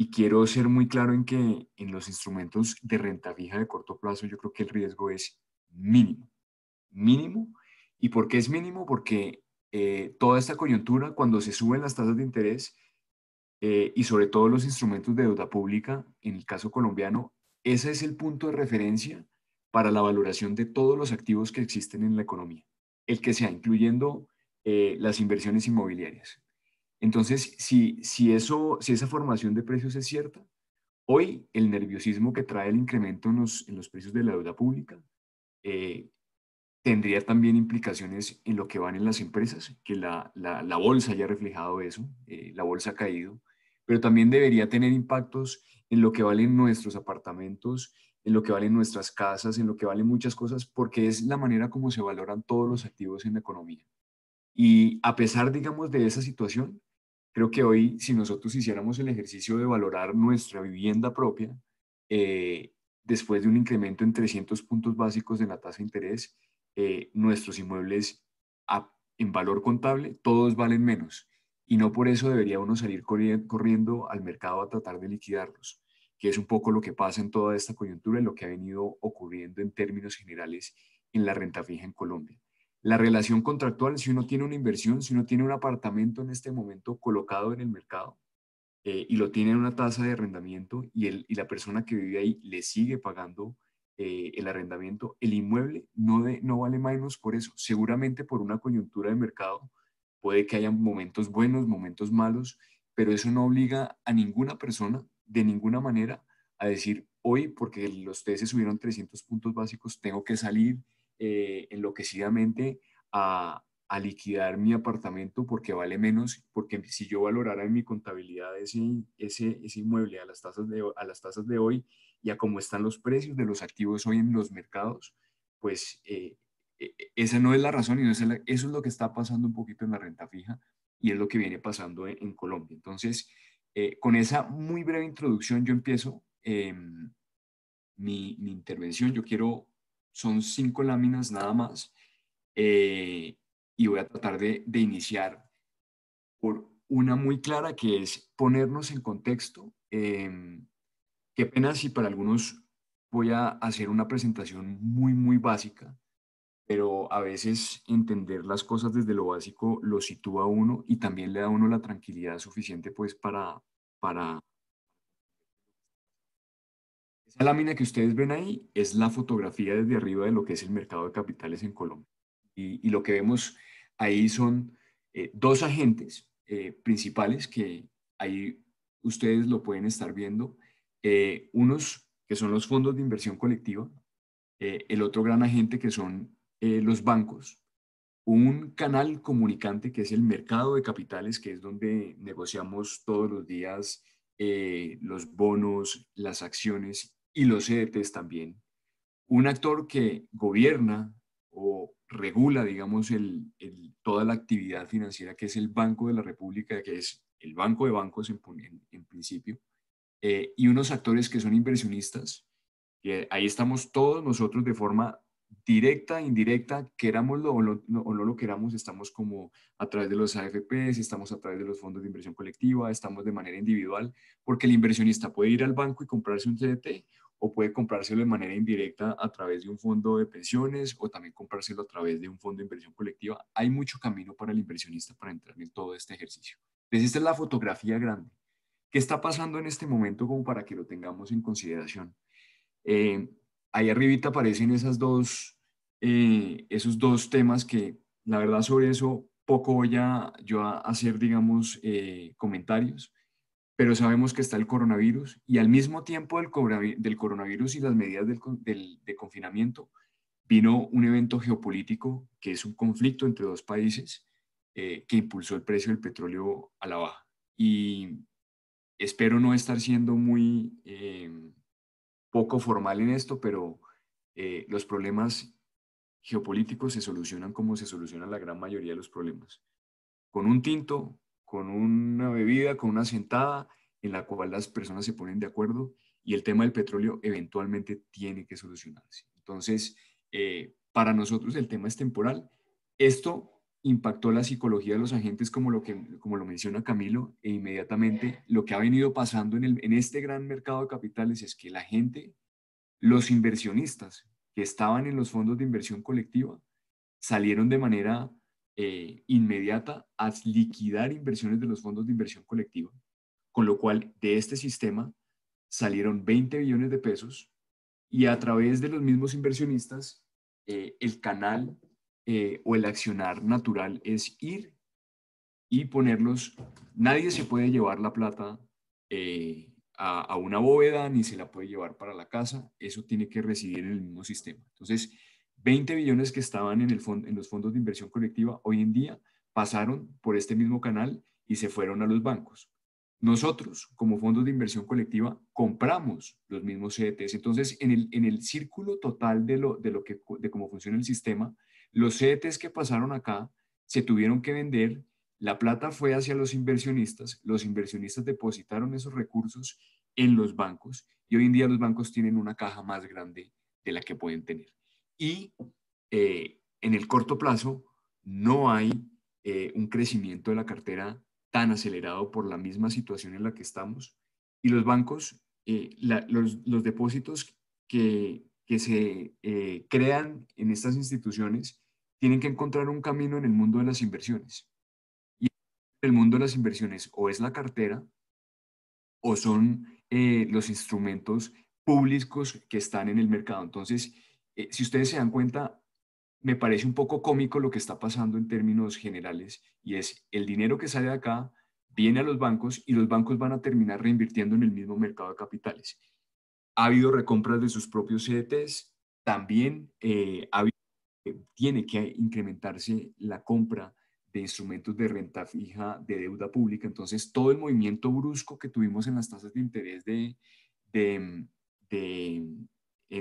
Y quiero ser muy claro en que en los instrumentos de renta fija de corto plazo yo creo que el riesgo es mínimo, mínimo. ¿Y por qué es mínimo? Porque eh, toda esta coyuntura, cuando se suben las tasas de interés, eh, y sobre todo los instrumentos de deuda pública, en el caso colombiano, ese es el punto de referencia para la valoración de todos los activos que existen en la economía, el que sea, incluyendo eh, las inversiones inmobiliarias. Entonces, si, si, eso, si esa formación de precios es cierta, hoy el nerviosismo que trae el incremento en los, en los precios de la deuda pública eh, tendría también implicaciones en lo que van en las empresas, que la, la, la bolsa haya reflejado eso, la bolsa ha caído, pero también debería tener impactos en lo que valen nuestros apartamentos, en lo que valen nuestras casas, en lo que valen muchas cosas, porque es la manera como se valoran todos los activos en la economía. Y a pesar, digamos, de esa situación, creo que hoy, si nosotros hiciéramos el ejercicio de valorar nuestra vivienda propia, eh, después de un incremento en 300 puntos básicos de la tasa de interés, eh, nuestros inmuebles en valor contable, todos valen menos y no por eso debería uno salir corriendo al mercado a tratar de liquidarlos, que es un poco lo que pasa en toda esta coyuntura y lo que ha venido ocurriendo en términos generales en la renta fija en Colombia. La relación contractual, si uno tiene una inversión, si uno tiene un apartamento en este momento colocado en el mercado eh, y lo tiene en una tasa de arrendamiento y, la persona que vive ahí le sigue pagando eh, el arrendamiento, el inmueble no, no vale menos por eso, seguramente por una coyuntura de mercado Puede que haya momentos buenos, momentos malos, pero eso no obliga a ninguna persona de ninguna manera a decir hoy, porque los test subieron 300 puntos básicos, tengo que salir eh, enloquecidamente a, liquidar mi apartamento porque vale menos, porque si yo valorara en mi contabilidad ese, ese inmueble a las, tasas de, a las tasas de hoy y a cómo están los precios de los activos hoy en los mercados, pues eh, e, e, esa no es la razón y eso es lo que está pasando un poquito en la renta fija y es lo que viene pasando en, Colombia. Entonces, eh, con esa muy breve introducción yo empiezo em, mi, intervención. Yo quiero, son cinco láminas nada más eh, y voy a tratar de, de iniciar por una muy clara que es ponernos en contexto. Em, qué pena si para algunos voy a hacer una presentación muy, muy básica pero a veces entender las cosas desde lo básico lo sitúa a uno y también le da a uno la tranquilidad suficiente pues para... para esa lámina que ustedes ven ahí es la fotografía desde arriba de lo que es el mercado de capitales en Colombia. Y, lo que vemos ahí son eh, dos agentes eh, principales que ahí ustedes lo pueden estar viendo. Eh, unos que son los fondos de inversión colectiva, el otro gran agente que son eh, los bancos un canal comunicante que es el mercado de capitales, que es donde negociamos todos los días eh, los bonos, las acciones y los CDTs e también. Un actor que gobierna o regula, digamos, el, toda la actividad financiera, que es el Banco de la República, que es el Banco de Bancos en, principio, eh, y unos actores que son inversionistas, que ahí estamos todos nosotros de forma directa, indirecta, querámoslo o, no lo queramos, estamos como a través de los AFPs, estamos a través de los fondos de inversión colectiva, estamos de manera individual, porque el inversionista puede ir al banco y comprarse un CDT o puede comprárselo de manera indirecta a través de un fondo de pensiones o también comprárselo a través de un fondo de inversión colectiva. Hay mucho camino para el inversionista para entrar en todo este ejercicio. Entonces, pues esta es la fotografía grande. ¿Qué está pasando en este momento como para que lo tengamos en consideración? Eh, ahí arribita aparecen esas dos, eh, esos dos temas que la verdad sobre eso poco voy a, yo a hacer, digamos, eh, comentarios, pero sabemos que está el coronavirus y al mismo tiempo del, coronavirus y las medidas de confinamiento vino un evento geopolítico que es un conflicto entre dos países eh, que impulsó el precio del petróleo a la baja. Y espero no estar siendo muy poco formal en esto, pero eh, los problemas geopolíticos se solucionan como se solucionan la gran mayoría de los problemas. Con un tinto, con una bebida, con una sentada en la cual las personas se ponen de acuerdo y el tema del petróleo eventualmente tiene que solucionarse. Entonces, eh, para nosotros el tema es temporal. Esto impactó la psicología de los agentes, como lo, que, como lo menciona Camilo, e inmediatamente lo que ha venido pasando en, el, en este gran mercado de capitales es que la gente, los inversionistas que estaban en los fondos de inversión colectiva, salieron de manera eh, inmediata a liquidar inversiones de los fondos de inversión colectiva, con lo cual de este sistema salieron 20 billones de pesos y a través de los mismos inversionistas, eh, el canal eh, o el accionar natural es ir y ponerlos. Nadie se puede llevar la plata eh, a, una bóveda ni se la puede llevar para la casa. Eso tiene que residir en el mismo sistema. Entonces, 20 billones que estaban en, en los fondos de inversión colectiva hoy en día pasaron por este mismo canal y se fueron a los bancos. Nosotros, como fondos de inversión colectiva, compramos los mismos CDTs. Entonces, en el, círculo total de, lo, de, lo que, de cómo funciona el sistema, los CETs que pasaron acá se tuvieron que vender, la plata fue hacia los inversionistas, los inversionistas depositaron esos recursos en los bancos y hoy en día los bancos tienen una caja más grande de la que pueden tener. Y eh, en el corto plazo no hay eh, un crecimiento de la cartera tan acelerado por la misma situación en la que estamos y los bancos, eh, los depósitos que que se eh, crean en estas instituciones tienen que encontrar un camino en el mundo de las inversiones. Y el mundo de las inversiones o es la cartera o son eh, los instrumentos públicos que están en el mercado. Entonces, eh, si ustedes se dan cuenta, me parece un poco cómico lo que está pasando en términos generales y es el dinero que sale de acá viene a los bancos y los bancos van a terminar reinvirtiendo en el mismo mercado de capitales ha habido recompras de sus propios CDTs, también eh, eh, tiene que incrementarse la compra de instrumentos de renta fija de deuda pública. Entonces, todo el movimiento brusco que tuvimos en las tasas de interés de en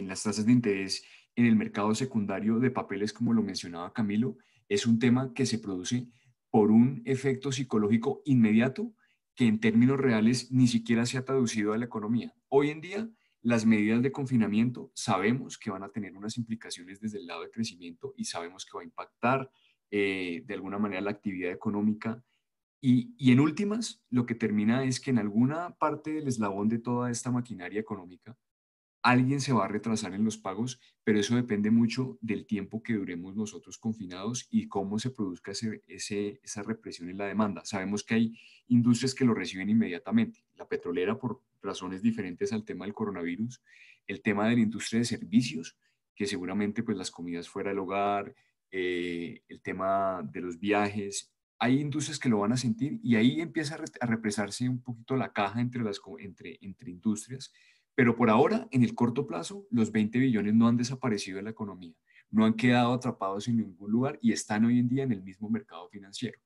las tasas de interés en el mercado secundario de papeles, como lo mencionaba Camilo, es un tema que se produce por un efecto psicológico inmediato que en términos reales ni siquiera se ha traducido a la economía. Hoy en día las medidas de confinamiento sabemos que van a tener unas implicaciones desde el lado de crecimiento y sabemos que va a impactar eh, de alguna manera la actividad económica. Y, en últimas, lo que termina es que en alguna parte del eslabón de toda esta maquinaria económica, alguien se va a retrasar en los pagos, pero eso depende mucho del tiempo que duremos nosotros confinados y cómo se produzca esa represión en la demanda. Sabemos que hay industrias que lo reciben inmediatamente. La petrolera, por razones diferentes al tema del coronavirus, el tema de la industria de servicios, que seguramente pues las comidas fuera del hogar, eh, el tema de los viajes, hay industrias que lo van a sentir y ahí empieza a, represarse un poquito la caja entre, las, entre industrias, pero por ahora, en el corto plazo, los 20 billones no han desaparecido de la economía, no han quedado atrapados en ningún lugar y están hoy en día en el mismo mercado financiero.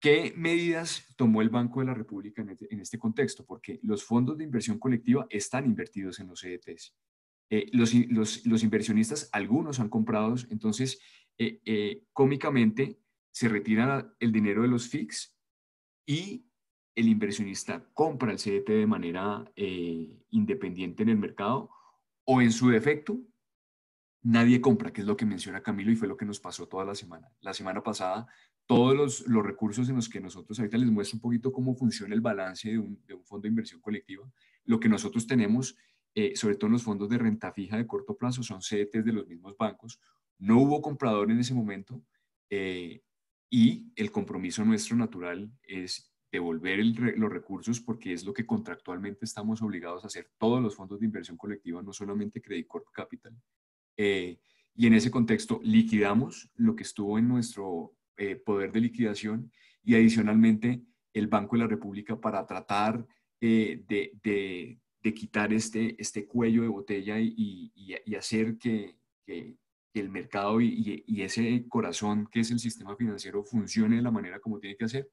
¿Qué medidas tomó el Banco de la República este, en este, contexto? Porque los fondos de inversión colectiva están invertidos en los e CDTs. Eh, los, inversionistas, algunos han comprado, entonces, eh, eh, cómicamente, se retiran el dinero de los FIX y el inversionista compra el CDT de manera independiente en el mercado o en su defecto nadie compra, que es lo que menciona Camilo y fue lo que nos pasó toda la semana. La semana pasada, todos los, recursos en los que nosotros ahorita les muestro un poquito cómo funciona el balance de un, fondo de inversión colectiva, lo que nosotros tenemos, eh, sobre todo en los fondos de renta fija de corto plazo, son CETs de los mismos bancos. No hubo comprador en ese momento eh, y el compromiso nuestro natural es devolver los recursos porque es lo que contractualmente estamos obligados a hacer todos los fondos de inversión colectiva, no solamente Credit Corp Capital, eh, y en ese contexto liquidamos lo que estuvo en nuestro eh, poder de liquidación y adicionalmente el Banco de la República para tratar eh, de, quitar este, este cuello de botella y, hacer que, el mercado y, y, ese corazón que es el sistema financiero funcione de la manera como tiene que hacer,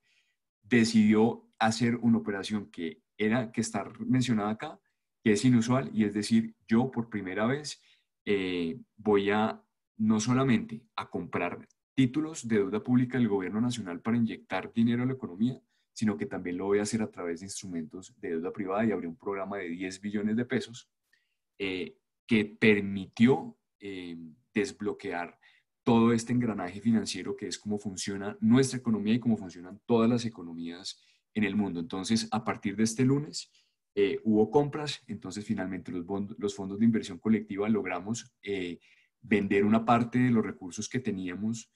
decidió hacer una operación que era que está mencionada acá, que es inusual, y es decir, yo por primera vez eh, voy a no solamente a comprar títulos de deuda pública del gobierno nacional para inyectar dinero a la economía, sino que también lo voy a hacer a través de instrumentos de deuda privada y abrí un programa de 10 billones de pesos eh, que permitió eh, desbloquear todo este engranaje financiero que es cómo funciona nuestra economía y cómo funcionan todas las economías en el mundo. Entonces, a partir de este lunes, eh, hubo compras, entonces finalmente los, los, fondos de inversión colectiva logramos eh, vender una parte de los recursos que teníamos.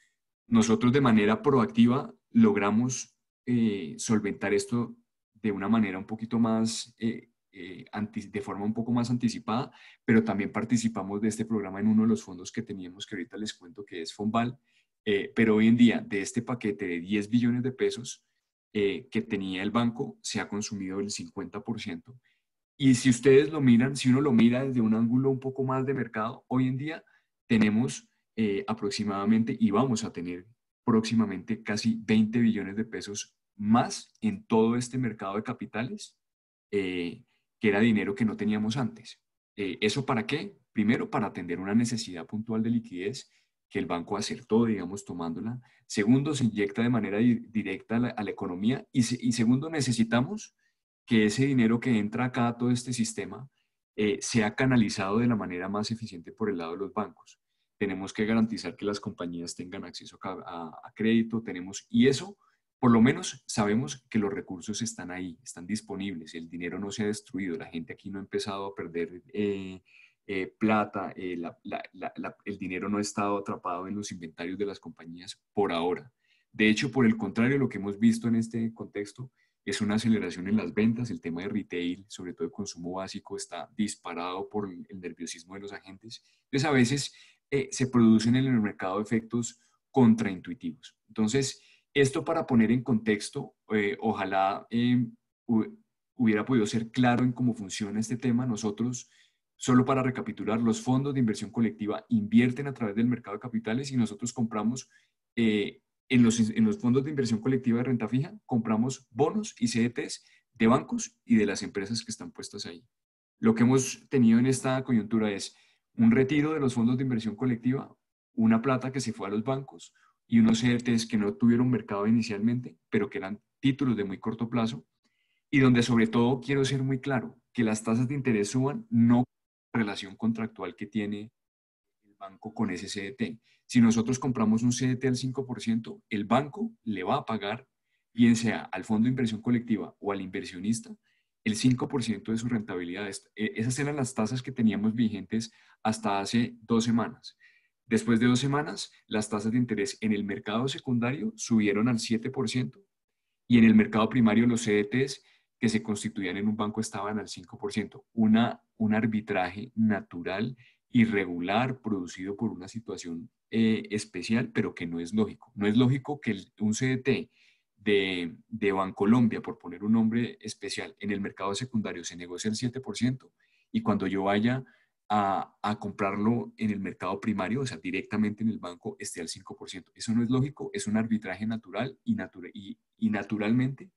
Nosotros de manera proactiva logramos eh, solventar esto de una manera un poquito más, de forma un poco más anticipada, pero también participamos de este programa en uno de los fondos que teníamos, que ahorita les cuento que es Fombal, pero hoy en día de este paquete de 10 billones de pesos, eh, que tenía el banco se ha consumido el 50%. Y si ustedes lo miran, si uno lo mira desde un ángulo un poco más de mercado, hoy en día tenemos eh, aproximadamente y vamos a tener próximamente casi 20 billones de pesos más en todo este mercado de capitales, eh, que era dinero que no teníamos antes. ¿Eso para qué? Primero, para atender una necesidad puntual de liquidez que el banco acertó, digamos, tomándola. Segundo, se inyecta de manera directa a la, economía. Y, segundo, necesitamos que ese dinero que entra acá a todo este sistema eh, sea canalizado de la manera más eficiente por el lado de los bancos. Tenemos que garantizar que las compañías tengan acceso a, crédito, tenemos, y eso, por lo menos sabemos que los recursos están ahí, están disponibles, el dinero no se ha destruido, la gente aquí no ha empezado a perder eh, eh, plata, eh, el dinero no ha estado atrapado en los inventarios de las compañías por ahora. De hecho, por el contrario, lo que hemos visto en este contexto es una aceleración en las ventas. El tema de retail, sobre todo el consumo básico, está disparado por el nerviosismo de los agentes. Entonces, a veces eh, se producen en el mercado efectos contraintuitivos. Entonces, esto para poner en contexto, ojalá hubiera podido ser claro en cómo funciona este tema. Nosotros Solo para recapitular, los fondos de inversión colectiva invierten a través del mercado de capitales y nosotros compramos eh, en, los, fondos de inversión colectiva de renta fija, compramos bonos y CDTs de bancos y de las empresas que están puestas ahí. Lo que hemos tenido en esta coyuntura es un retiro de los fondos de inversión colectiva, una plata que se fue a los bancos y unos CDTs que no tuvieron mercado inicialmente, pero que eran títulos de muy corto plazo y donde sobre todo quiero ser muy claro, que las tasas de interés suban no relación contractual que tiene el banco con ese CDT. Si nosotros compramos un CDT al 5%, el banco le va a pagar, bien sea al fondo de inversión colectiva o al inversionista, el 5% de su rentabilidad. E, esas eran las tasas que teníamos vigentes hasta hace dos semanas. Después de dos semanas, las tasas de interés en el mercado secundario subieron al 7% y en el mercado primario los CDTs que se constituían en un banco estaban al 5%, una, un arbitraje natural, irregular, producido por una situación eh, especial, pero que no es lógico. No es lógico que un CDT de, de Bancolombia, por poner un nombre especial, en el mercado secundario se negocie al 7% y cuando yo vaya a, comprarlo en el mercado primario, o sea, directamente en el banco, esté al 5%. Eso no es lógico, es un arbitraje natural y naturalmente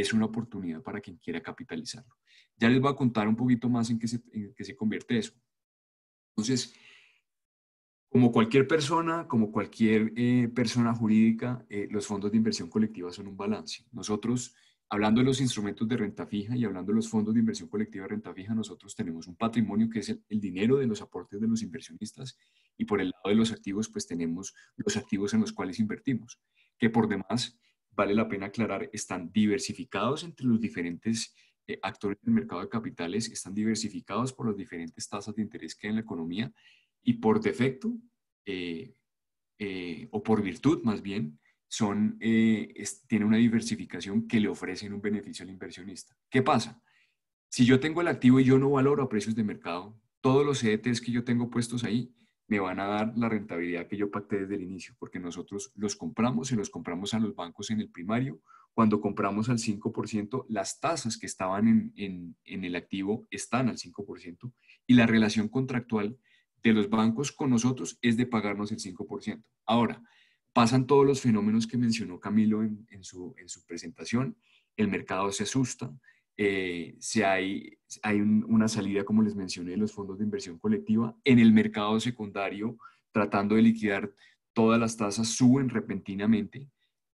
es una oportunidad para quien quiera capitalizarlo. Ya les voy a contar un poquito más en qué se, convierte eso. Entonces, como cualquier persona, como cualquier eh, persona jurídica, eh, los fondos de inversión colectiva son un balance. Nosotros, hablando de los instrumentos de renta fija y hablando de los fondos de inversión colectiva de renta fija, nosotros tenemos un patrimonio que es el dinero de los aportes de los inversionistas y por el lado de los activos, pues tenemos los activos en los cuales invertimos, que por demás vale la pena aclarar, están diversificados entre los diferentes eh, actores del mercado de capitales, están diversificados por las diferentes tasas de interés que hay en la economía y por defecto, eh, eh, o por virtud más bien, son, tiene una diversificación que le ofrecen un beneficio al inversionista. ¿Qué pasa? Si yo tengo el activo y yo no valoro a precios de mercado, todos los ETs que yo tengo puestos ahí me van a dar la rentabilidad que yo pacté desde el inicio, porque nosotros los compramos y los compramos a los bancos en el primario. Cuando compramos al 5%, las tasas que estaban en, el activo están al 5% y la relación contractual de los bancos con nosotros es de pagarnos el 5%. Ahora, pasan todos los fenómenos que mencionó Camilo su, en su presentación, el mercado se asusta, eh, si hay, hay una salida, como les mencioné, de los fondos de inversión colectiva, en el mercado secundario, tratando de liquidar todas las tasas, suben repentinamente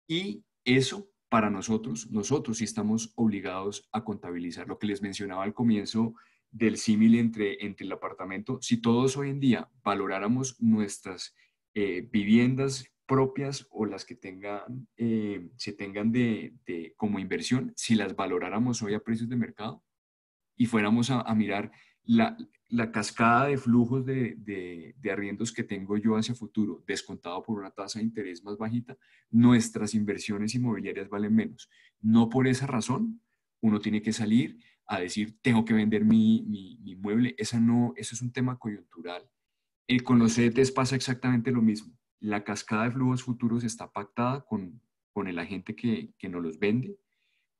y eso para nosotros, nosotros sí estamos obligados a contabilizar lo que les mencionaba al comienzo del símil entre, entre el apartamento. Si todos hoy en día valoráramos nuestras eh, viviendas propias o las que tengan, eh, se tengan de, como inversión, si las valoráramos hoy a precios de mercado y fuéramos a, mirar la, cascada de flujos de, de, arriendos que tengo yo hacia futuro, descontado por una tasa de interés más bajita, nuestras inversiones inmobiliarias valen menos. No por esa razón uno tiene que salir a decir, tengo que vender mi, mi, mueble. Esa no, eso es un tema coyuntural. y con los CETES pasa exactamente lo mismo la cascada de flujos futuros está pactada con, con el agente que, que nos los vende,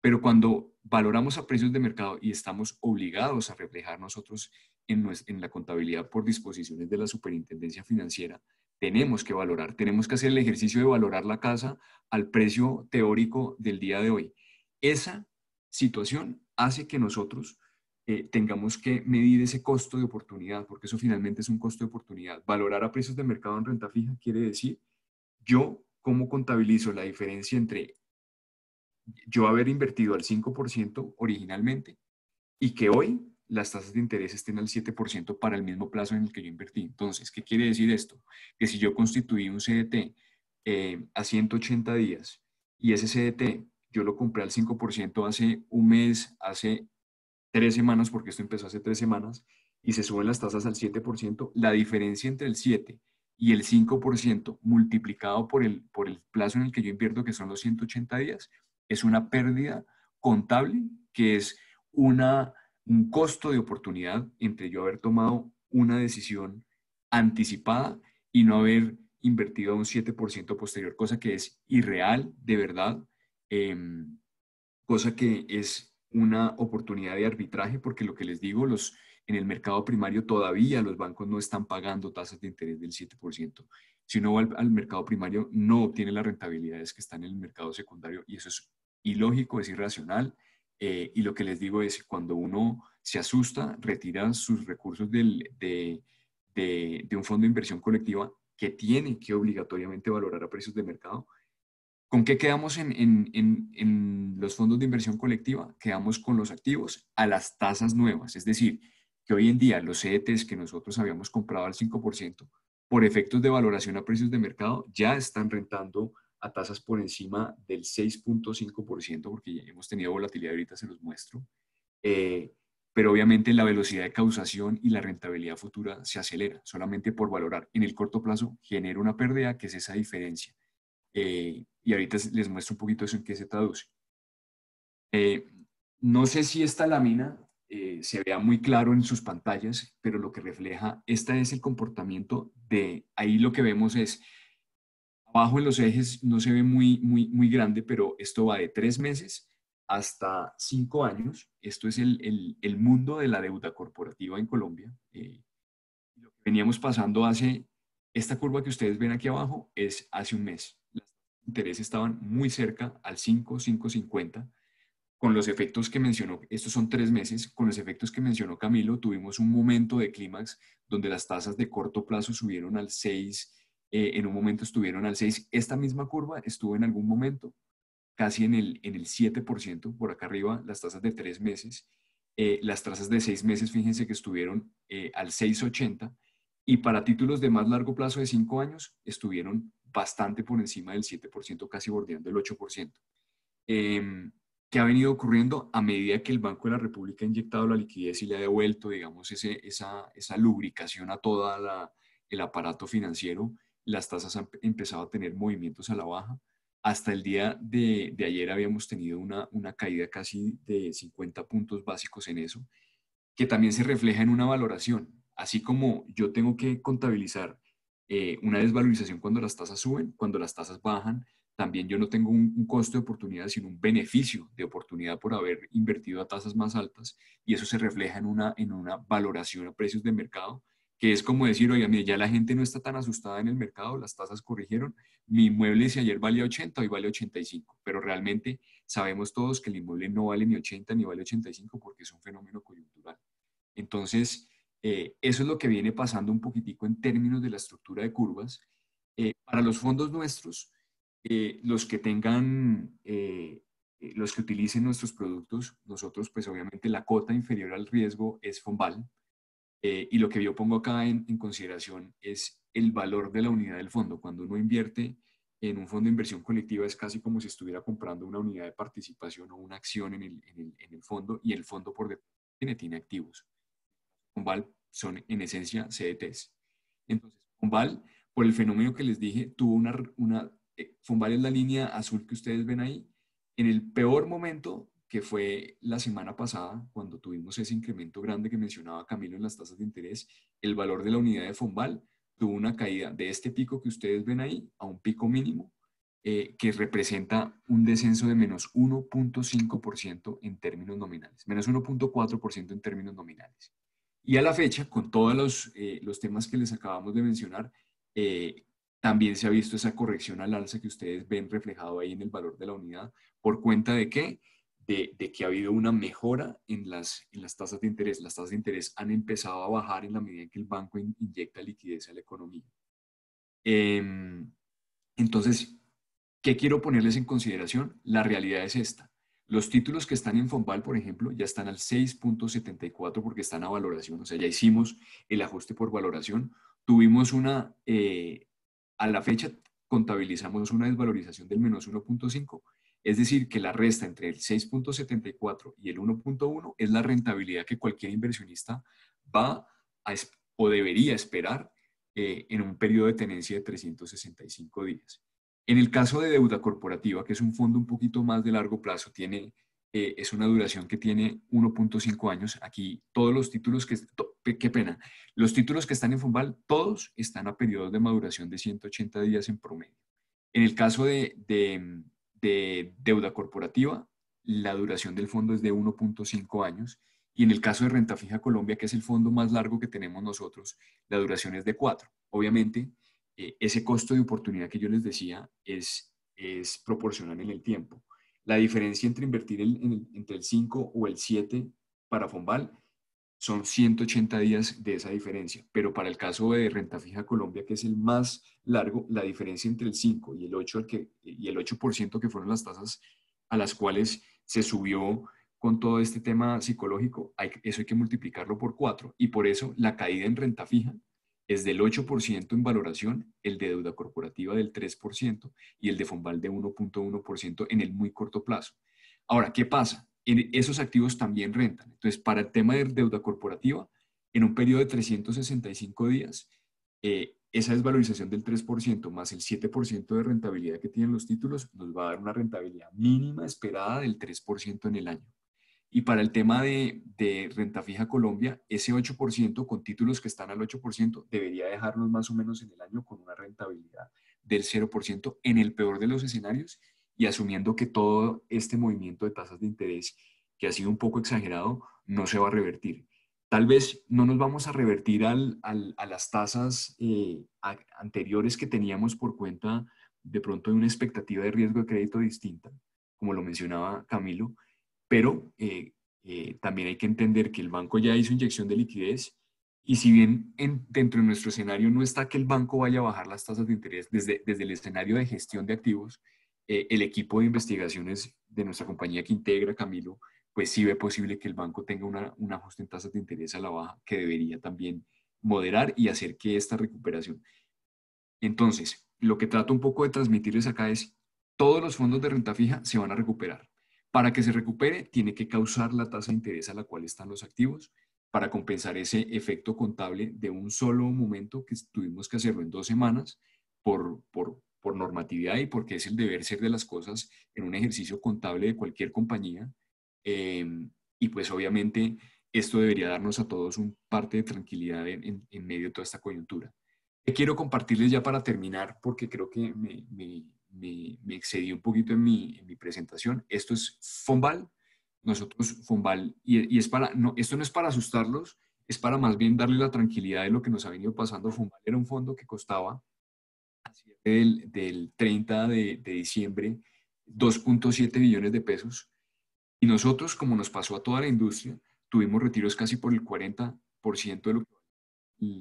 pero cuando valoramos a precios de mercado y estamos obligados a reflejar nosotros en, en, la contabilidad por disposiciones de la superintendencia financiera, tenemos que valorar, tenemos que hacer el ejercicio de valorar la casa al precio teórico del día de hoy. Esa situación hace que nosotros eh, tengamos que medir ese costo de oportunidad, porque eso finalmente es un costo de oportunidad. Valorar a precios de mercado en renta fija quiere decir yo cómo contabilizo la diferencia entre yo haber invertido al 5% originalmente y que hoy las tasas de interés estén al 7% para el mismo plazo en el que yo invertí. Entonces, ¿qué quiere decir esto? Que si yo constituí un CDT eh, a 180 días y ese CDT yo lo compré al 5% hace un mes, hace tres semanas, porque esto empezó hace tres semanas, y se suben las tasas al 7%, la diferencia entre el 7 y el 5% multiplicado por el, por el plazo en el que yo invierto, que son los 180 días, es una pérdida contable, que es una, un costo de oportunidad entre yo haber tomado una decisión anticipada y no haber invertido un 7% posterior, cosa que es irreal, de verdad, em, cosa que es una oportunidad de arbitraje porque lo que les digo, los, en el mercado primario todavía los bancos no están pagando tasas de interés del 7%. Si uno va al, mercado primario no obtiene las rentabilidades que están en el mercado secundario y eso es ilógico, es irracional. Eh, y lo que les digo es, cuando uno se asusta, retira sus recursos de, de un fondo de inversión colectiva que tiene que obligatoriamente valorar a precios de mercado, ¿Con qué quedamos en, los fondos de inversión colectiva? Quedamos con los activos a las tasas nuevas, es decir, que hoy en día los ETs que nosotros habíamos comprado al 5%, por efectos de valoración a precios de mercado, ya están rentando a tasas por encima del 6.5%, porque ya hemos tenido volatilidad, ahorita se los muestro. Eh, pero obviamente la velocidad de causación y la rentabilidad futura se acelera solamente por valorar. En el corto plazo genera una pérdida que es esa diferencia eh, y ahorita les muestro un poquito eso en qué se traduce. Eh, no sé si esta lámina eh, se vea muy claro en sus pantallas, pero lo que refleja, este es el comportamiento de, ahí lo que vemos es, abajo en los ejes no se ve muy, muy, muy grande, pero esto va de tres meses hasta cinco años. Esto es el, mundo de la deuda corporativa en Colombia. lo que veníamos pasando hace, esta curva que ustedes ven aquí abajo es hace un mes interés estaban muy cerca al 5, 5,50. Con los efectos que mencionó, estos son tres meses, con los efectos que mencionó Camilo, tuvimos un momento de clímax donde las tasas de corto plazo subieron al 6, eh, en un momento estuvieron al 6. Esta misma curva estuvo en algún momento casi en el, en el 7%, por acá arriba, las tasas de tres meses. Eh, las tasas de seis meses, fíjense que estuvieron eh, al 6,80 y para títulos de más largo plazo de cinco años estuvieron bastante por encima del 7%, casi bordeando el 8%, eh, que ha venido ocurriendo a medida que el Banco de la República ha inyectado la liquidez y le ha devuelto, digamos, ese, esa, esa, lubricación a todo el aparato financiero, las tasas han empezado a tener movimientos a la baja. Hasta el día de, de ayer habíamos tenido una, una caída casi de 50 puntos básicos en eso, que también se refleja en una valoración. Así como yo tengo que contabilizar eh, una desvalorización cuando las tasas suben, cuando las tasas bajan, también yo no tengo un, costo de oportunidad, sino un beneficio de oportunidad por haber invertido a tasas más altas y eso se refleja en una, en una valoración a precios de mercado, que es como decir, oye, mí ya la gente no está tan asustada en el mercado, las tasas corrigieron, mi inmueble si ayer valía 80, hoy vale 85, pero realmente sabemos todos que el inmueble no vale ni 80 ni vale 85 porque es un fenómeno coyuntural. Entonces, eh, eso es lo que viene pasando un poquitico en términos de la estructura de curvas. Eh, para los fondos nuestros, eh, los que tengan, los que utilicen nuestros productos, nosotros pues obviamente la cota inferior al riesgo es FOMBAL. y lo que yo pongo acá en, consideración es el valor de la unidad del fondo. Cuando uno invierte en un fondo de inversión colectiva es casi como si estuviera comprando una unidad de participación o una acción en el, fondo y el fondo por detrás tiene activos son en esencia CDTs. E Entonces, FONVAL, por el fenómeno que les dije, tuvo una, una Fonval eh, es la línea azul que ustedes ven ahí. En el peor momento, que fue la semana pasada, cuando tuvimos ese incremento grande que mencionaba Camilo en las tasas de interés, el valor de la unidad de Fonval tuvo una caída de este pico que ustedes ven ahí a un pico mínimo, eh, que representa un descenso de menos 1.5% en términos nominales, menos 1.4% en términos nominales. Y a la fecha, con todos los, eh, temas que les acabamos de mencionar, eh, también se ha visto esa corrección al alza que ustedes ven reflejado ahí en el valor de la unidad. ¿Por cuenta de qué? De, que ha habido una mejora en las, las tasas de interés. Las tasas de interés han empezado a bajar en la medida en que el banco inyecta liquidez a la economía. Em, entonces, ¿qué quiero ponerles en consideración? La realidad es esta. Los títulos que están en Fonval, por ejemplo, ya están al 6.74 porque están a valoración, o sea, ya hicimos el ajuste por valoración. Tuvimos una, eh, a la fecha contabilizamos una desvalorización del menos 1.5, es decir, que la resta entre el 6.74 y el 1.1 es la rentabilidad que cualquier inversionista va a o debería esperar eh, en un periodo de tenencia de 365 días. En el caso de deuda corporativa, que es un fondo un poquito más de largo plazo, tiene, eh, es una duración que tiene 1.5 años. Aquí todos los títulos que, qué pena, los títulos que están en Fumbal, todos están a periodos de maduración de 180 días en promedio. En el caso de, de deuda corporativa, la duración del fondo es de 1.5 años. Y en el caso de Renta Fija Colombia, que es el fondo más largo que tenemos nosotros, la duración es de 4. Obviamente, eh, ese costo de oportunidad que yo les decía es, es proporcional en el tiempo. La diferencia entre invertir entre el 5 o el 7 para Fombal son 180 días de esa diferencia, pero para el caso de renta fija Colombia, que es el más largo, la diferencia entre el 5 y el 8, que, y el 8% que fueron las tasas a las cuales se subió con todo este tema psicológico, eso hay que multiplicarlo por 4 y por eso la caída en renta fija es del 8% en valoración, el de deuda corporativa del 3% y el de Fonval de 1.1% en el muy corto plazo. Ahora, ¿qué pasa? esos activos también rentan. Entonces, para el tema de deuda corporativa, en un periodo de 365 días, eh, esa desvalorización del 3% más el 7% de rentabilidad que tienen los títulos nos va a dar una rentabilidad mínima esperada del 3% en el año. Y para el tema de, renta fija Colombia, ese 8% con títulos que están al 8% debería dejarnos más o menos en el año con una rentabilidad del 0% en el peor de los escenarios y asumiendo que todo este movimiento de tasas de interés que ha sido un poco exagerado no se va a revertir. Tal vez no nos vamos a revertir a las tasas eh, anteriores que teníamos por cuenta de pronto de una expectativa de riesgo de crédito distinta, como lo mencionaba Camilo, pero eh, eh, también hay que entender que el banco ya hizo inyección de liquidez y si bien dentro de nuestro escenario no está que el banco vaya a bajar las tasas de interés desde, el escenario de gestión de activos, eh, el equipo de investigaciones de nuestra compañía que integra Camilo, pues sí ve posible que el banco tenga una, un ajuste en tasas de interés a la baja que debería también moderar y hacer que esta recuperación. Entonces, lo que trato un poco de transmitirles acá es, todos los fondos de renta fija se van a recuperar. Para que se recupere, tiene que causar la tasa de interés a la cual están los activos para compensar ese efecto contable de un solo momento que tuvimos que hacerlo en dos semanas por, normatividad y porque es el deber ser de las cosas en un ejercicio contable de cualquier compañía. Eh, y pues obviamente esto debería darnos a todos un parte de tranquilidad en, medio de toda esta coyuntura. Eh, quiero compartirles ya para terminar porque creo que me, me, excedí un poquito en mi, en mi presentación. Esto es Fombal. Nosotros, Fombal, y, es para, no, esto no es para asustarlos, es para más bien darle la tranquilidad de lo que nos ha venido pasando. Fombal era un fondo que costaba del, 30 de, diciembre 2.7 billones de pesos. Y nosotros, como nos pasó a toda la industria, tuvimos retiros casi por el 40% de lo que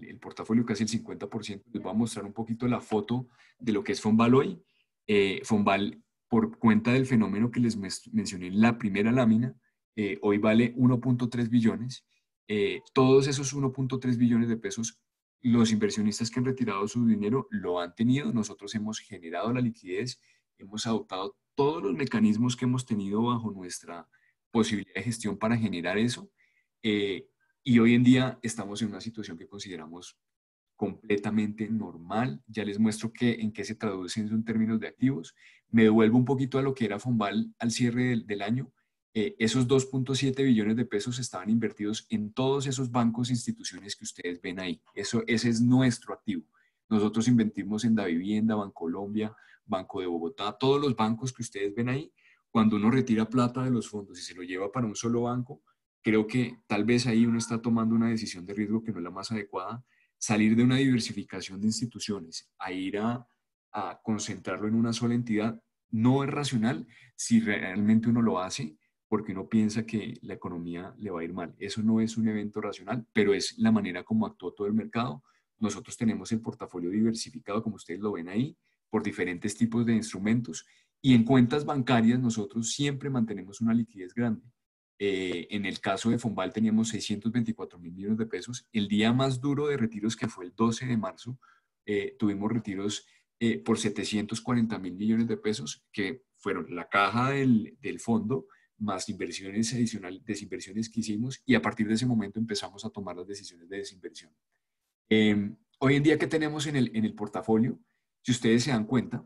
el, portafolio, casi el 50%. Les voy a mostrar un poquito la foto de lo que es Fombal hoy eh, Fonval, por cuenta del fenómeno que les mencioné en la primera lámina, eh, hoy vale 1.3 billones. Eh, todos esos 1.3 billones de pesos, los inversionistas que han retirado su dinero lo han tenido. Nosotros hemos generado la liquidez, hemos adoptado todos los mecanismos que hemos tenido bajo nuestra posibilidad de gestión para generar eso. Eh, y hoy en día estamos en una situación que consideramos completamente normal. Ya les muestro que, en qué se traducen en términos de activos. Me devuelvo un poquito a lo que era Fombal al cierre del, año. Eh, esos 2.7 billones de pesos estaban invertidos en todos esos bancos e instituciones que ustedes ven ahí. Eso, ese es nuestro activo. Nosotros invertimos en Davivienda, Bancolombia, Banco de Bogotá, todos los bancos que ustedes ven ahí. Cuando uno retira plata de los fondos y se lo lleva para un solo banco, creo que tal vez ahí uno está tomando una decisión de riesgo que no es la más adecuada, salir de una diversificación de instituciones a ir a, concentrarlo en una sola entidad no es racional si realmente uno lo hace porque uno piensa que la economía le va a ir mal. Eso no es un evento racional, pero es la manera como actuó todo el mercado. Nosotros tenemos el portafolio diversificado, como ustedes lo ven ahí, por diferentes tipos de instrumentos. Y en cuentas bancarias nosotros siempre mantenemos una liquidez grande. Eh, en el caso de Fombal teníamos 624 mil millones de pesos. El día más duro de retiros, que fue el 12 de marzo, eh, tuvimos retiros eh, por 740 mil millones de pesos, que fueron la caja del, fondo más inversiones adicionales, desinversiones que hicimos y a partir de ese momento empezamos a tomar las decisiones de desinversión. Em, hoy en día, ¿qué tenemos en el, en el portafolio? Si ustedes se dan cuenta,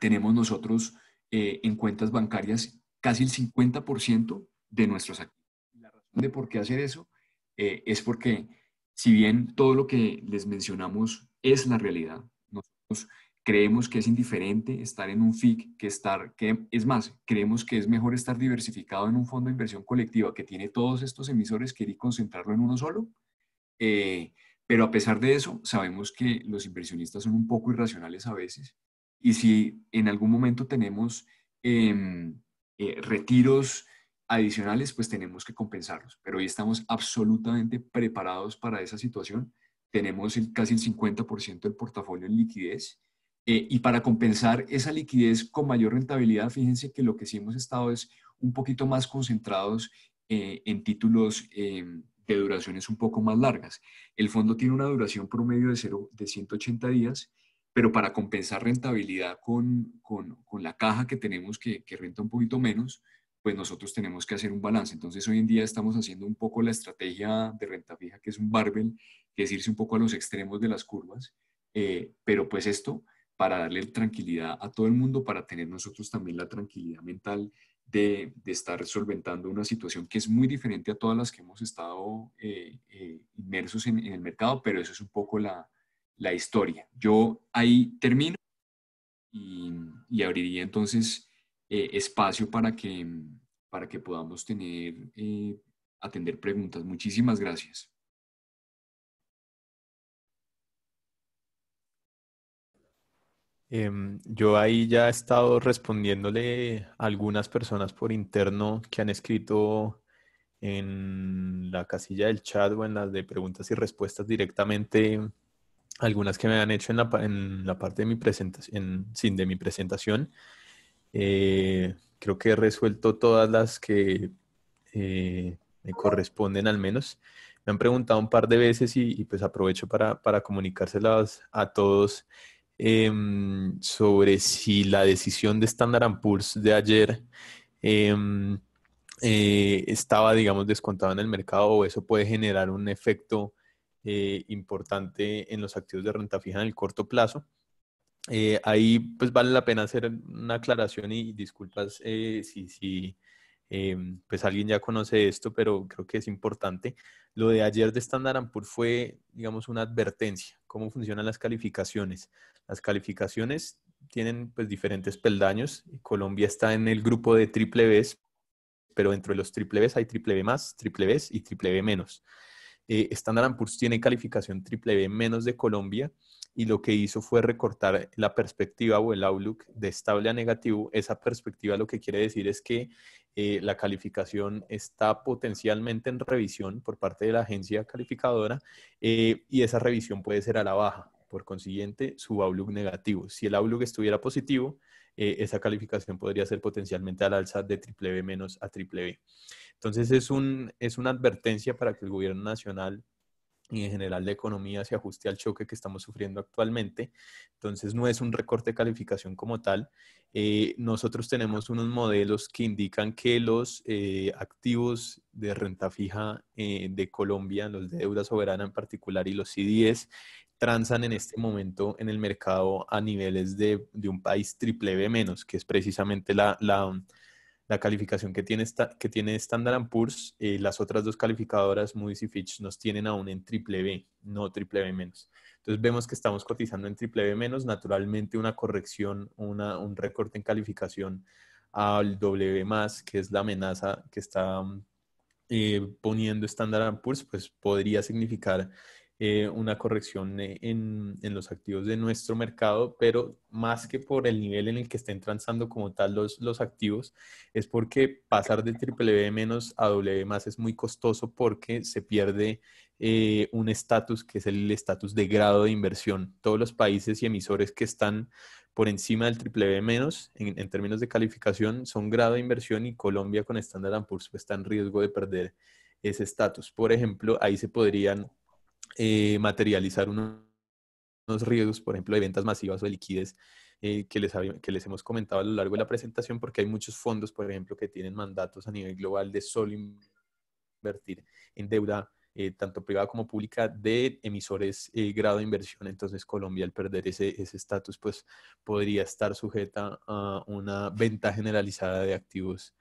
tenemos nosotros en cuentas bancarias casi el 50% de nuestros activos. La razón de por qué hacer eso eh, es porque si bien todo lo que les mencionamos es la realidad, nosotros creemos que es indiferente estar en un FIC que estar, que es más, creemos que es mejor estar diversificado en un fondo de inversión colectiva que tiene todos estos emisores que ir y concentrarlo en uno solo. Eh, pero a pesar de eso, sabemos que los inversionistas son un poco irracionales a veces y si en algún momento tenemos eh, eh, retiros adicionales, pues tenemos que compensarlos. Pero hoy estamos absolutamente preparados para esa situación. Tenemos casi el 50% del portafolio en liquidez. Eh, y para compensar esa liquidez con mayor rentabilidad, fíjense que lo que sí hemos estado es un poquito más concentrados eh, en títulos de duraciones un poco más largas. El fondo tiene una duración promedio de, cero, de 180 días pero para compensar rentabilidad con, con, con la caja que tenemos que, que, renta un poquito menos, pues nosotros tenemos que hacer un balance. Entonces hoy en día estamos haciendo un poco la estrategia de renta fija, que es un barbel, que es irse un poco a los extremos de las curvas, eh, pero pues esto para darle tranquilidad a todo el mundo, para tener nosotros también la tranquilidad mental de, de estar solventando una situación que es muy diferente a todas las que hemos estado eh, eh, inmersos en el mercado, pero eso es un poco la, la historia. Yo ahí termino y, abriría entonces eh, espacio para que, para que podamos tener, eh, atender preguntas. Muchísimas gracias. Em, yo ahí ya he estado respondiéndole a algunas personas por interno que han escrito en la casilla del chat o en las de preguntas y respuestas directamente algunas que me han hecho en la, parte de mi presentación, sin de mi presentación. Eh, creo que he resuelto todas las que eh, me corresponden al menos. Me han preguntado un par de veces y, pues aprovecho para, para, comunicárselas a todos em, sobre si la decisión de Standard Poor's de ayer em, eh, estaba, digamos, descontada en el mercado o eso puede generar un efecto eh, importante en los activos de renta fija en el corto plazo. Eh, ahí pues vale la pena hacer una aclaración y disculpas eh, si, si em, pues alguien ya conoce esto, pero creo que es importante. Lo de ayer de Standard Poor's fue, digamos, una advertencia. ¿Cómo funcionan las calificaciones? Las calificaciones tienen pues diferentes peldaños. Colombia está en el grupo de triple Bs, pero entre los triple B hay triple B más, triple Bs y triple B menos. Eh, Standard Poor's tiene calificación triple B menos de Colombia y lo que hizo fue recortar la perspectiva o el outlook de estable a negativo. Esa perspectiva lo que quiere decir es que eh, la calificación está potencialmente en revisión por parte de la agencia calificadora eh, y esa revisión puede ser a la baja. Por consiguiente, su outlook negativo. Si el outlook estuviera positivo, eh, esa calificación podría ser potencialmente al alza de triple B menos a triple B. Entonces es, un, es una advertencia para que el gobierno nacional y en general la economía se ajuste al choque que estamos sufriendo actualmente. Entonces no es un recorte de calificación como tal. Eh, nosotros tenemos unos modelos que indican que los eh, activos de renta fija de Colombia, los de deuda soberana en particular y los CDS, transan en este momento en el mercado a niveles de, de un país triple B menos, que es precisamente la, la, mm, la calificación que tiene, esta, que tiene Standard Poor's. Eh, las otras dos calificadoras, Moody's y Fitch, nos tienen aún en triple B, no triple B menos. Entonces vemos que estamos cotizando en triple B menos, naturalmente una corrección, una, un recorte en calificación al W más, que es la amenaza que está mm, eh, poniendo Standard Poor's, pues podría significar eh, una corrección eh, en, los activos de nuestro mercado, pero más que por el nivel en el que estén transando como tal los, los activos, es porque pasar del triple B menos a W más es muy costoso porque se pierde eh, un estatus que es el estatus de grado de inversión. Todos los países y emisores que están por encima del triple B menos en, en términos de calificación son grado de inversión y Colombia con Standard Poor's pues está en riesgo de perder ese estatus. Por ejemplo, ahí se podrían eh, materializar unos, riesgos, por ejemplo, de ventas masivas o de liquidez eh, que, les que les hemos comentado a lo largo de la presentación, porque hay muchos fondos, por ejemplo, que tienen mandatos a nivel global de solo invertir en deuda eh, tanto privada como pública, de emisores grado de inversión. Entonces Colombia al perder ese estatus, pues podría estar sujeta a una venta generalizada de activos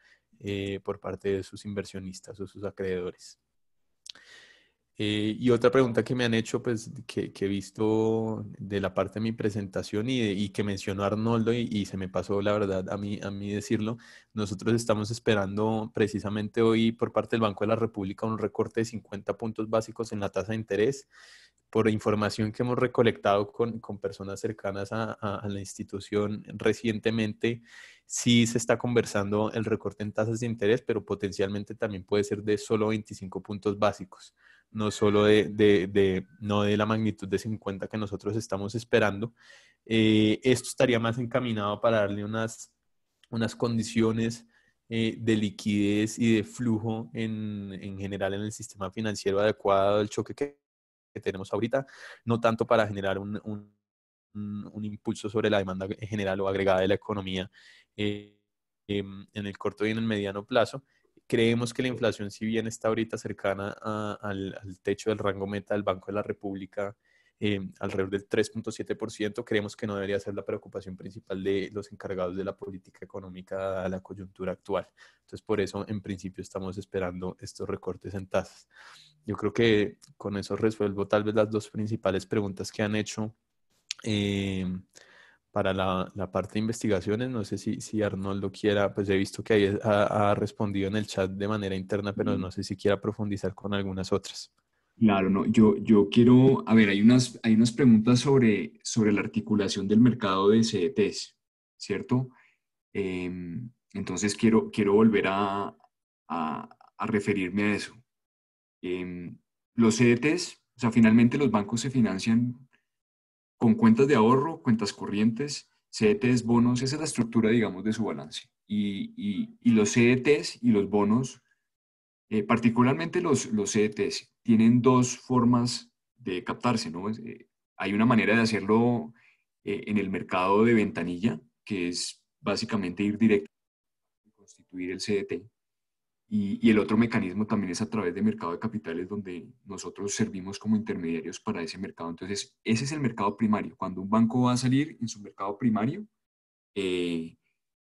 por parte de sus inversionistas o sus acreedores. Eh, y otra pregunta que me han hecho, pues, que, he visto de la parte de mi presentación y, que mencionó Arnoldo y, se me pasó, la verdad, a mí, a mí decirlo, nosotros estamos esperando precisamente hoy por parte del Banco de la República un recorte de 50 puntos básicos en la tasa de interés por información que hemos recolectado con, con personas cercanas a, a, la institución recientemente, sí se está conversando el recorte en tasas de interés, pero potencialmente también puede ser de solo 25 puntos básicos no solo de, no de la magnitud de 50 que nosotros estamos esperando. Eh, esto estaría más encaminado para darle unas, unas condiciones eh, de liquidez y de flujo en, general en el sistema financiero adecuado al choque que, que, tenemos ahorita, no tanto para generar un, impulso sobre la demanda general o agregada de la economía eh, em, en el corto y en el mediano plazo, creemos que la inflación, si bien está ahorita cercana al, techo del rango meta del Banco de la República, eh, alrededor del 3.7%, creemos que no debería ser la preocupación principal de los encargados de la política económica a la coyuntura actual. Entonces, por eso, en principio, estamos esperando estos recortes en tasas. Yo creo que con eso resuelvo tal vez las dos principales preguntas que han hecho. Eh, para la, parte de investigaciones. No sé si, si Arnoldo quiera, pues he visto que ahí ha, respondido en el chat de manera interna, pero no sé si quiera profundizar con algunas otras. Claro, no, yo, yo quiero, a ver, hay unas, hay unas preguntas sobre, sobre la articulación del mercado de CDTs, ¿cierto? Em, entonces quiero, quiero volver a, a, referirme a eso. Em, los CDTs, o sea, finalmente los bancos se financian con cuentas de ahorro, cuentas corrientes, CETs, bonos, esa es la estructura, digamos, de su balance. Y, los CETs y los bonos, eh, particularmente los, los e tienen dos formas de captarse, ¿no? Eh, hay una manera de hacerlo eh, en el mercado de ventanilla, que es básicamente ir directo a constituir el CDT. E y, el otro mecanismo también es a través de mercado de capitales, donde nosotros servimos como intermediarios para ese mercado. Entonces, ese es el mercado primario. Cuando un banco va a salir en su mercado primario, eh,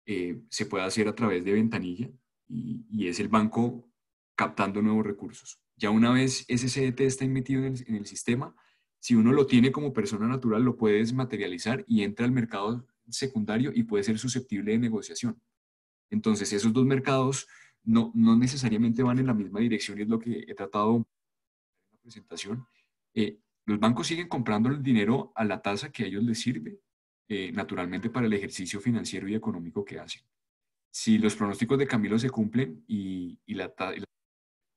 eh, se puede hacer a través de ventanilla y, es el banco captando nuevos recursos. Ya una vez ese CDT está emitido en el, en el sistema, si uno lo tiene como persona natural, lo puedes materializar y entra al mercado secundario y puede ser susceptible de negociación. Entonces, esos dos mercados no, necesariamente van en la misma dirección y es lo que he tratado en la presentación. Eh, los bancos siguen comprando el dinero a la tasa que a ellos les sirve, eh, naturalmente para el ejercicio financiero y económico que hacen. Si los pronósticos de Camilo se cumplen y, la,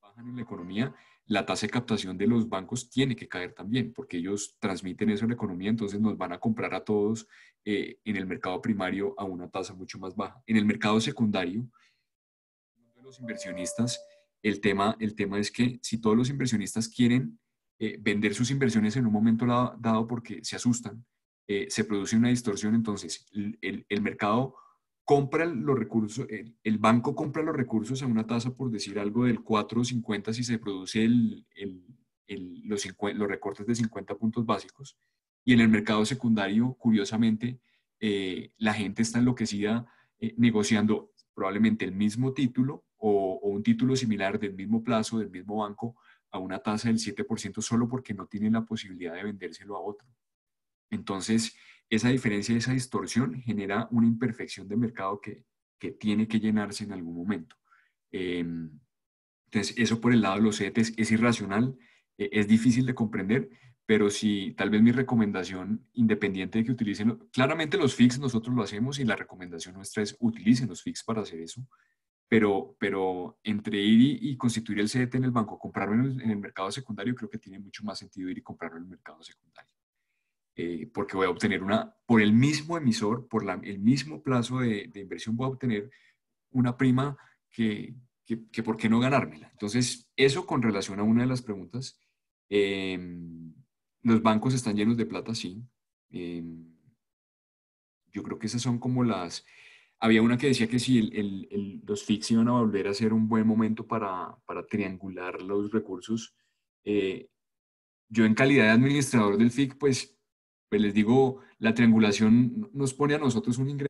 bajan en la economía, la tasa de captación de los bancos tiene que caer también, porque ellos transmiten eso en la economía, entonces nos van a comprar a todos eh, en el mercado primario a una tasa mucho más baja. En el mercado secundario, los inversionistas, el tema, el tema es que si todos los inversionistas quieren eh, vender sus inversiones en un momento dado porque se asustan, eh, se produce una distorsión, entonces el, el, mercado compra los recursos, el, banco compra los recursos a una tasa, por decir algo, del 4,50 si se produce el, los, los, recortes de 50 puntos básicos. Y en el mercado secundario, curiosamente, eh, la gente está enloquecida negociando probablemente el mismo título o, un título similar del mismo plazo, del mismo banco, a una tasa del 7% solo porque no tienen la posibilidad de vendérselo a otro. Entonces, esa diferencia, esa distorsión genera una imperfección de mercado que, tiene que llenarse en algún momento. Em, entonces, eso por el lado de los CETES es irracional, e, es difícil de comprender, pero si tal vez mi recomendación, independiente de que utilicen, claramente los FIX nosotros lo hacemos y la recomendación nuestra es utilicen los FIX para hacer eso, pero, pero entre ir y, constituir el CDT en el banco, comprarlo en el, mercado secundario, creo que tiene mucho más sentido ir y comprarlo en el mercado secundario. Eh, porque voy a obtener una, por el mismo emisor, por el mismo plazo de, inversión, voy a obtener una prima que, que, ¿por qué no ganármela? Entonces, eso con relación a una de las preguntas, em, los bancos están llenos de plata, sí. Em, yo creo que esas son como las... Había una que decía que si el los FICs iban a volver a ser un buen momento para, triangular los recursos. Eh, yo en calidad de administrador del FIC, pues, pues, les digo, la triangulación nos pone a nosotros un ingreso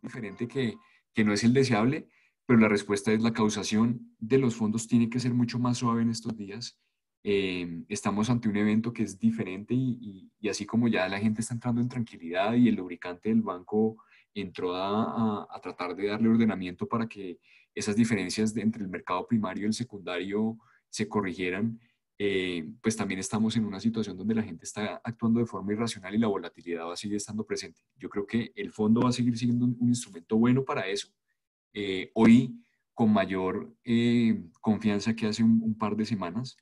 diferente que, no es el deseable, pero la respuesta es la causación de los fondos tiene que ser mucho más suave en estos días. Eh, estamos ante un evento que es diferente y, así como ya la gente está entrando en tranquilidad y el lubricante del banco entró a, tratar de darle ordenamiento para que esas diferencias entre el mercado primario y el secundario se corrigieran, eh, pues también estamos en una situación donde la gente está actuando de forma irracional y la volatilidad va a seguir estando presente. Yo creo que el fondo va a seguir siendo un, instrumento bueno para eso. Eh, hoy, con mayor eh, confianza que hace un, un par de semanas,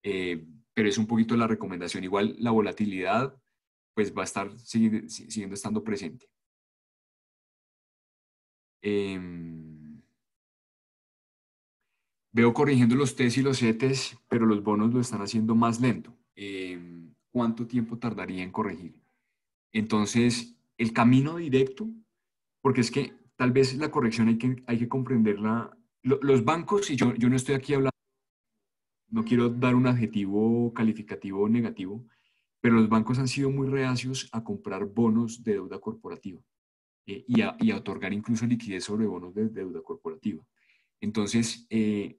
pero es un poquito la recomendación. Igual la volatilidad pues va a estar siguiendo estando presente. Em, veo corrigiendo los TES y los etes, pero los bonos lo están haciendo más lento. Em, ¿Cuánto tiempo tardaría en corregir? Entonces, el camino directo, porque es que tal vez la corrección hay que, hay que comprenderla. Los bancos, y yo, yo no estoy aquí hablando, no quiero dar un adjetivo calificativo negativo, pero los bancos han sido muy reacios a comprar bonos de deuda corporativa. Eh, y, a, otorgar incluso liquidez sobre bonos de deuda corporativa. Entonces, eh,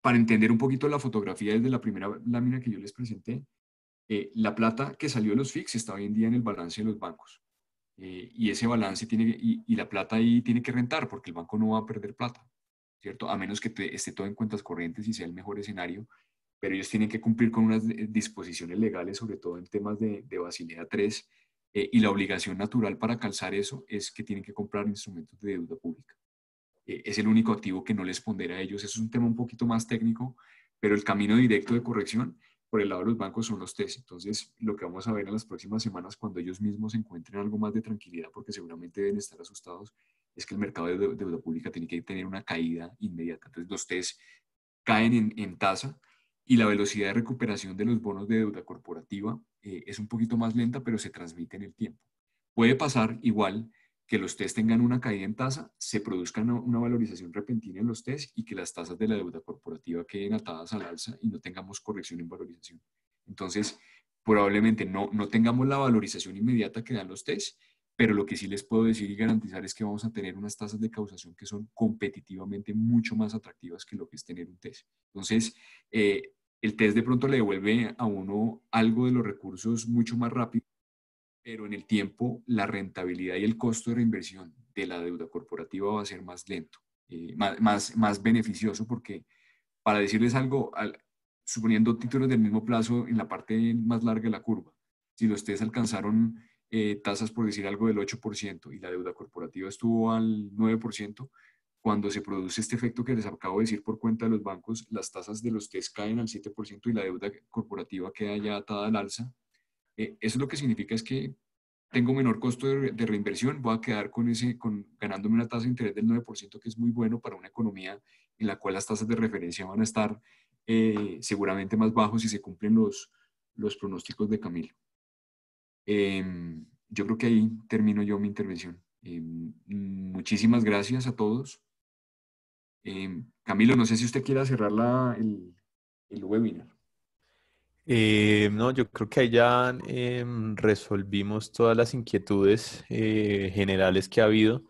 para entender un poquito la fotografía desde la primera lámina que yo les presenté, eh, la plata que salió de los FIX está hoy en día en el balance de los bancos. y ese balance tiene y, y, la plata ahí tiene que rentar porque el banco no va a perder plata, ¿cierto? A menos que esté todo en cuentas corrientes y sea el mejor escenario, pero ellos tienen que cumplir con unas disposiciones legales, sobre todo en temas de, de Basilea 3, eh, y la obligación natural para calzar eso es que tienen que comprar instrumentos de deuda pública. Eh, es el único activo que no les pondera a ellos. Eso es un tema un poquito más técnico, pero el camino directo de corrección por el lado de los bancos son los TES, Entonces, lo que vamos a ver en las próximas semanas, cuando ellos mismos encuentren algo más de tranquilidad, porque seguramente deben estar asustados, es que el mercado de deuda pública tiene que tener una caída inmediata. Entonces, los TES caen en, en tasa y la velocidad de recuperación de los bonos de deuda corporativa eh, es un poquito más lenta, pero se transmite en el tiempo. Puede pasar igual que los test tengan una caída en tasa, se produzca una, valorización repentina en los test y que las tasas de la deuda corporativa queden atadas al alza y no tengamos corrección en valorización. Entonces, probablemente no, no tengamos la valorización inmediata que dan los test, pero lo que sí les puedo decir y garantizar es que vamos a tener unas tasas de causación que son competitivamente mucho más atractivas que lo que es tener un test. Entonces, eh, el test de pronto le devuelve a uno algo de los recursos mucho más rápido, pero en el tiempo la rentabilidad y el costo de reinversión de la deuda corporativa va a ser más lento, eh, más, más, beneficioso porque, para decirles algo, suponiendo títulos del mismo plazo en la parte más larga de la curva, si los test alcanzaron eh, tasas, por decir algo, del 8% y la deuda corporativa estuvo al 9%, cuando se produce este efecto que les acabo de decir por cuenta de los bancos, las tasas de los test caen al 7% y la deuda corporativa queda ya atada al alza. Eh, eso lo que significa es que tengo menor costo de, reinversión, voy a quedar con ese, con, ganándome una tasa de interés del 9%, que es muy bueno para una economía en la cual las tasas de referencia van a estar eh, seguramente más bajos si se cumplen los, los pronósticos de Camilo. Em, yo creo que ahí termino yo mi intervención. Em, muchísimas gracias a todos. Em, Camilo, no sé si usted quiera cerrar el, webinar. Eh, no, yo creo que ya em, resolvimos todas las inquietudes eh, generales que ha habido,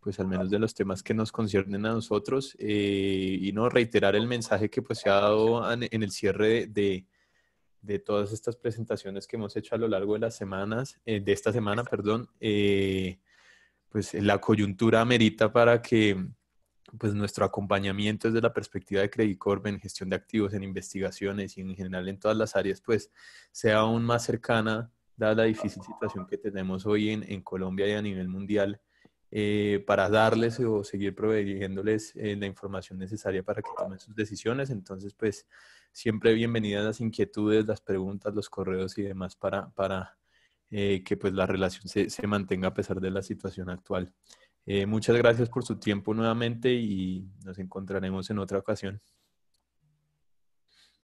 pues al menos de los temas que nos conciernen a nosotros, eh, y no reiterar el mensaje que pues se ha dado en el cierre de, de todas estas presentaciones que hemos hecho a lo largo de las semanas, de esta semana, perdón, pues la coyuntura amerita para que pues nuestro acompañamiento desde la perspectiva de Corp en gestión de activos, en investigaciones y en general en todas las áreas, pues sea aún más cercana, dada la difícil situación que tenemos hoy en, Colombia y a nivel mundial, eh, para darles o seguir proveyéndoles eh, la información necesaria para que tomen sus decisiones. Entonces, pues siempre bienvenidas las inquietudes, las preguntas, los correos y demás para, eh, que pues la relación se, se mantenga a pesar de la situación actual. Eh, muchas gracias por su tiempo nuevamente y nos encontraremos en otra ocasión.